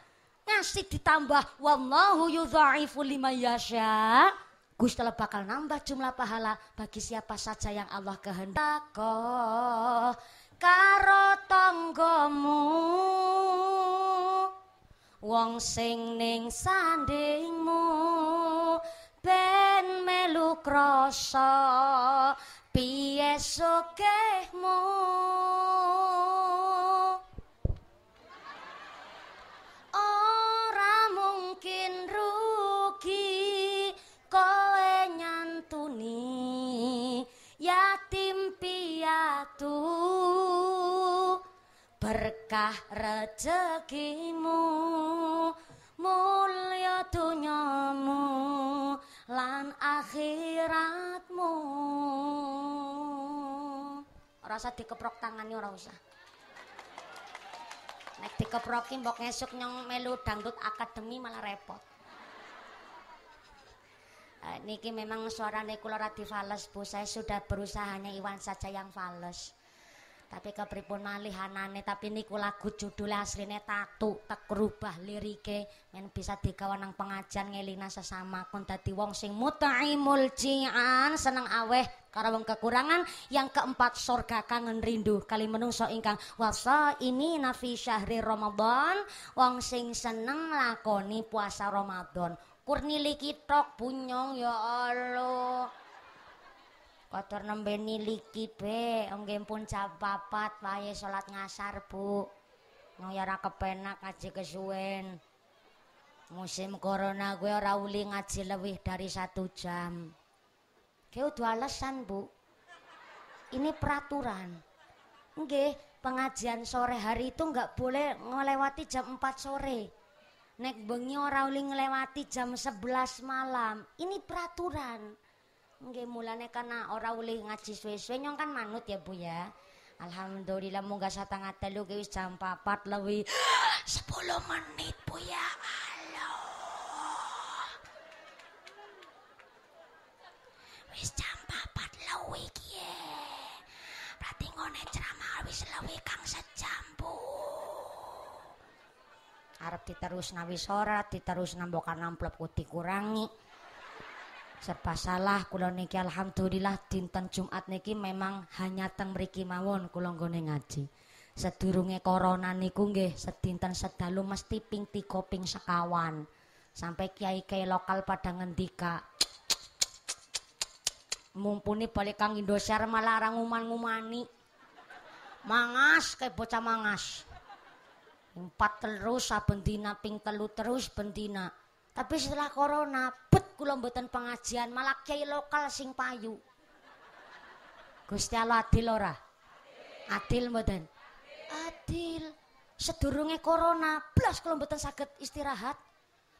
Ngasih ditambah, wallahu yudha'ifu lima yasya. Gusti bakal nambah jumlah pahala bagi siapa saja yang Allah kehendak. Karo tonggomu wong sing ning sandingmu ben melu krasa piye sugihmu ora mungkin rugi kowe nyantuni yatim piatu berkah rezekimu mulia dunyamu lan akhiratmu rasa dikeprok tangannya ora usah nek dikeproki mbok ngesuk nyong melu dangdut akademi malah repot eh, niki memang suara kula radi Bu saya sudah berusaha hanya Iwan saja yang fales tapi kepripun malih anane tapi niku lagu judul asline tatu tak rubah lirike men bisa digawa nang pengajian ngelina sesama kon dadi wong sing mutaimul jian seneng aweh karo wong kekurangan yang keempat surga kangen rindu kali menungso ingkang wasa ini nafi syahri Ramadan wong sing seneng lakoni puasa Ramadan kurnili kitok bunyong ya Allah kotor nembe niliki be nggih pun jam papat wae sholat ngasar Bu no ya kepenak ngaji kesuwen musim corona gue ora uli ngaji lebih dari satu jam Kau dua alasan Bu ini peraturan nggih pengajian sore hari itu nggak boleh ngelewati jam 4 sore nek bengi ora uli ngelewati jam 11 malam ini peraturan Nggih mulane karena ora uli ngaji suwe-suwe nyong kan manut ya Bu ya. Alhamdulillah munggah satang telu wis jam 4 lewi 10 menit Bu ya. Allah. Wis jam 4 lewi kiye. Berarti ngone ceramah wis lewi kang sejam Bu. Arep diterus nawi sore, diterus nambokan amplop ku dikurangi serba salah kula niki alhamdulillah dinten Jumat niki memang hanya teng mriki mawon kula nggone ngaji. Sedurunge corona niku nggih sedinten sedalu mesti ping 3 ping sekawan. Sampai kiai-kiai lokal pada ngendika mumpuni balik kang Indosiar malah orang nguman-ngumani. Mangas kayak bocah mangas. Empat terus saben dina ping telu terus bendina. Tapi setelah corona, bet kula mboten pengajian, malah kiai lokal sing payu. Gusti Allah adil ora? Adil mboten? Adil. Sedurunge corona, blas kula mboten saged istirahat.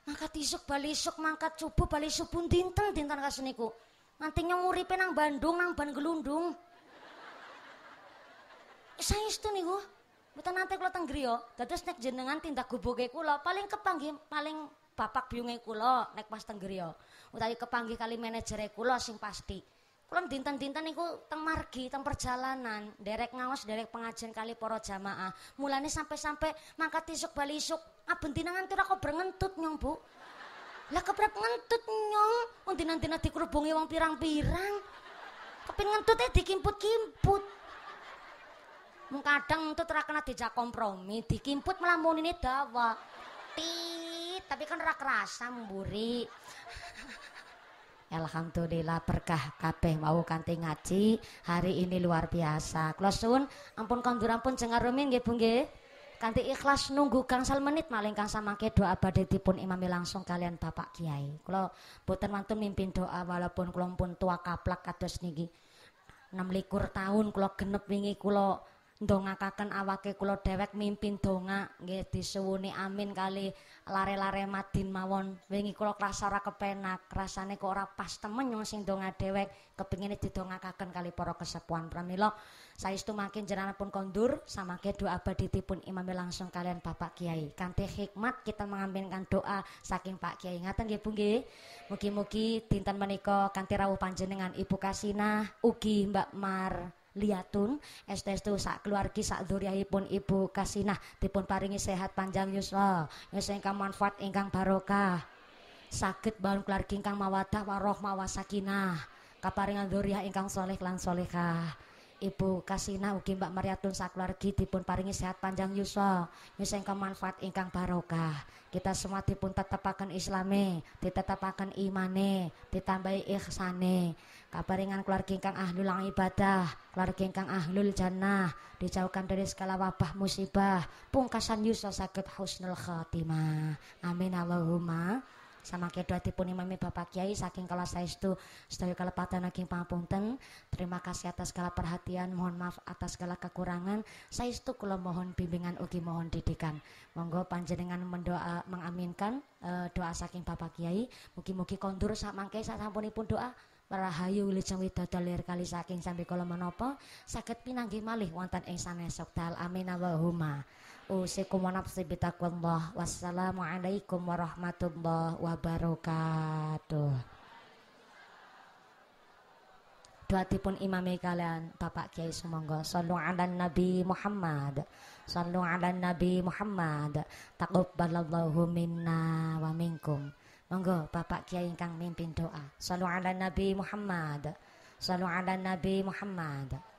Mangkat isuk bali isuk, mangkat subuh bali subuh dinten dinten niku. Nanti nguripe nang Bandung nang Ban Gelundung. Saestu nih Mboten nate kula tenggri yo. terus nek jenengan tindak gubuke kula paling kepanggih paling bapak biyunge kulo naik pas tenggerio utawi kepanggih kali manajer kulo sing pasti. kulo dinten-dinten niku teng margi, teng perjalanan, derek ngawas, derek pengajian kali poro jamaah. Mulane sampai-sampai mangkat isuk bali isuk, aben tinangan ora kok nyong, Bu. Lah keberat ngentut nyong, wong nanti nanti kerubungi wong pirang-pirang. Kepin ngentutnya dikimput-kimput. Mung kadang itu terakna tidak kompromi, dikimput melamun ini dawa. Ti tapi kan rak rasa memburi Alhamdulillah berkah kabeh mau kanthi ngaji hari ini luar biasa. Kula suwun ampun kanduran pun jengar rumin nggih Bu ikhlas nunggu gangsal menit maling gangsal mangke doa badhe dipun imami langsung kalian Bapak Kiai. Kula boten wonten mimpin doa walaupun kula pun tua kaplak kados niki. 6 likur tahun kula genep wingi kula ndongakaken awake kula dhewek mimpin donga nggih disuwuni amin kali lare-lare madin mawon wingi kula krasa ora kepenak rasane kok ora pas temen sing donga dhewek kepingine didongakaken kali para kesepuan pramila saestu makin jenenganipun kondur samake doa abaditipun imami langsung kalian Bapak Kiai kanthi hikmat kita mengambilkan doa saking Pak Kiai ngaten nggih Bu nggih mugi-mugi dinten menika kanthi rawuh panjenengan Ibu kasina ugi Mbak Mar Liatun, Estes tu sak keluarki sak pun Ibu Kasinah dipun paringi sehat panjang yuswa ingkang manfaat ingkang barokah sakit balung keluargi ingkang mawadah waroh wasakinah kaparingan duriah ingkang soleh lan solehah Ibu Kasina ugi Mbak Mariatun keluarki dipun paringi sehat panjang yuswa nyuseng manfaat ingkang barokah kita semua dipun tetapakan islame ditetepaken imane ditambahi ihsane Kabaringan keluarga ingkang ahlul ibadah, keluarga ingkang ahlul jannah, dijauhkan dari segala wabah musibah, pungkasan yusa sakit husnul khatimah. Amin Allahumma. Sama kedua tipun imami Bapak Kiai saking kalau saya itu setuju patah kelepatan aking pangapunten terima kasih atas segala perhatian mohon maaf atas segala kekurangan saya itu kalau mohon bimbingan ugi mohon didikan monggo panjenengan mendoa mengaminkan e, doa saking Bapak Kiai mugi-mugi kondur sama mangke sak sampunipun doa Rahayu wilujeng widodo lir kali saking sampai kalau menopo sakit pinanggih malih wonten ing sanesuk dal amin Allahumma. Usikum nafsi bitaqwallah. Wassalamualaikum warahmatullahi wabarakatuh. tipun imami kalian Bapak Kiai sumonggo sallu ala Nabi Muhammad sallu ala Nabi Muhammad taqabbalallahu minna wa minkum Monggo Bapak Kiai ingkang mimpin doa. Sallu ala Nabi Muhammad. Sallu ala Nabi Muhammad.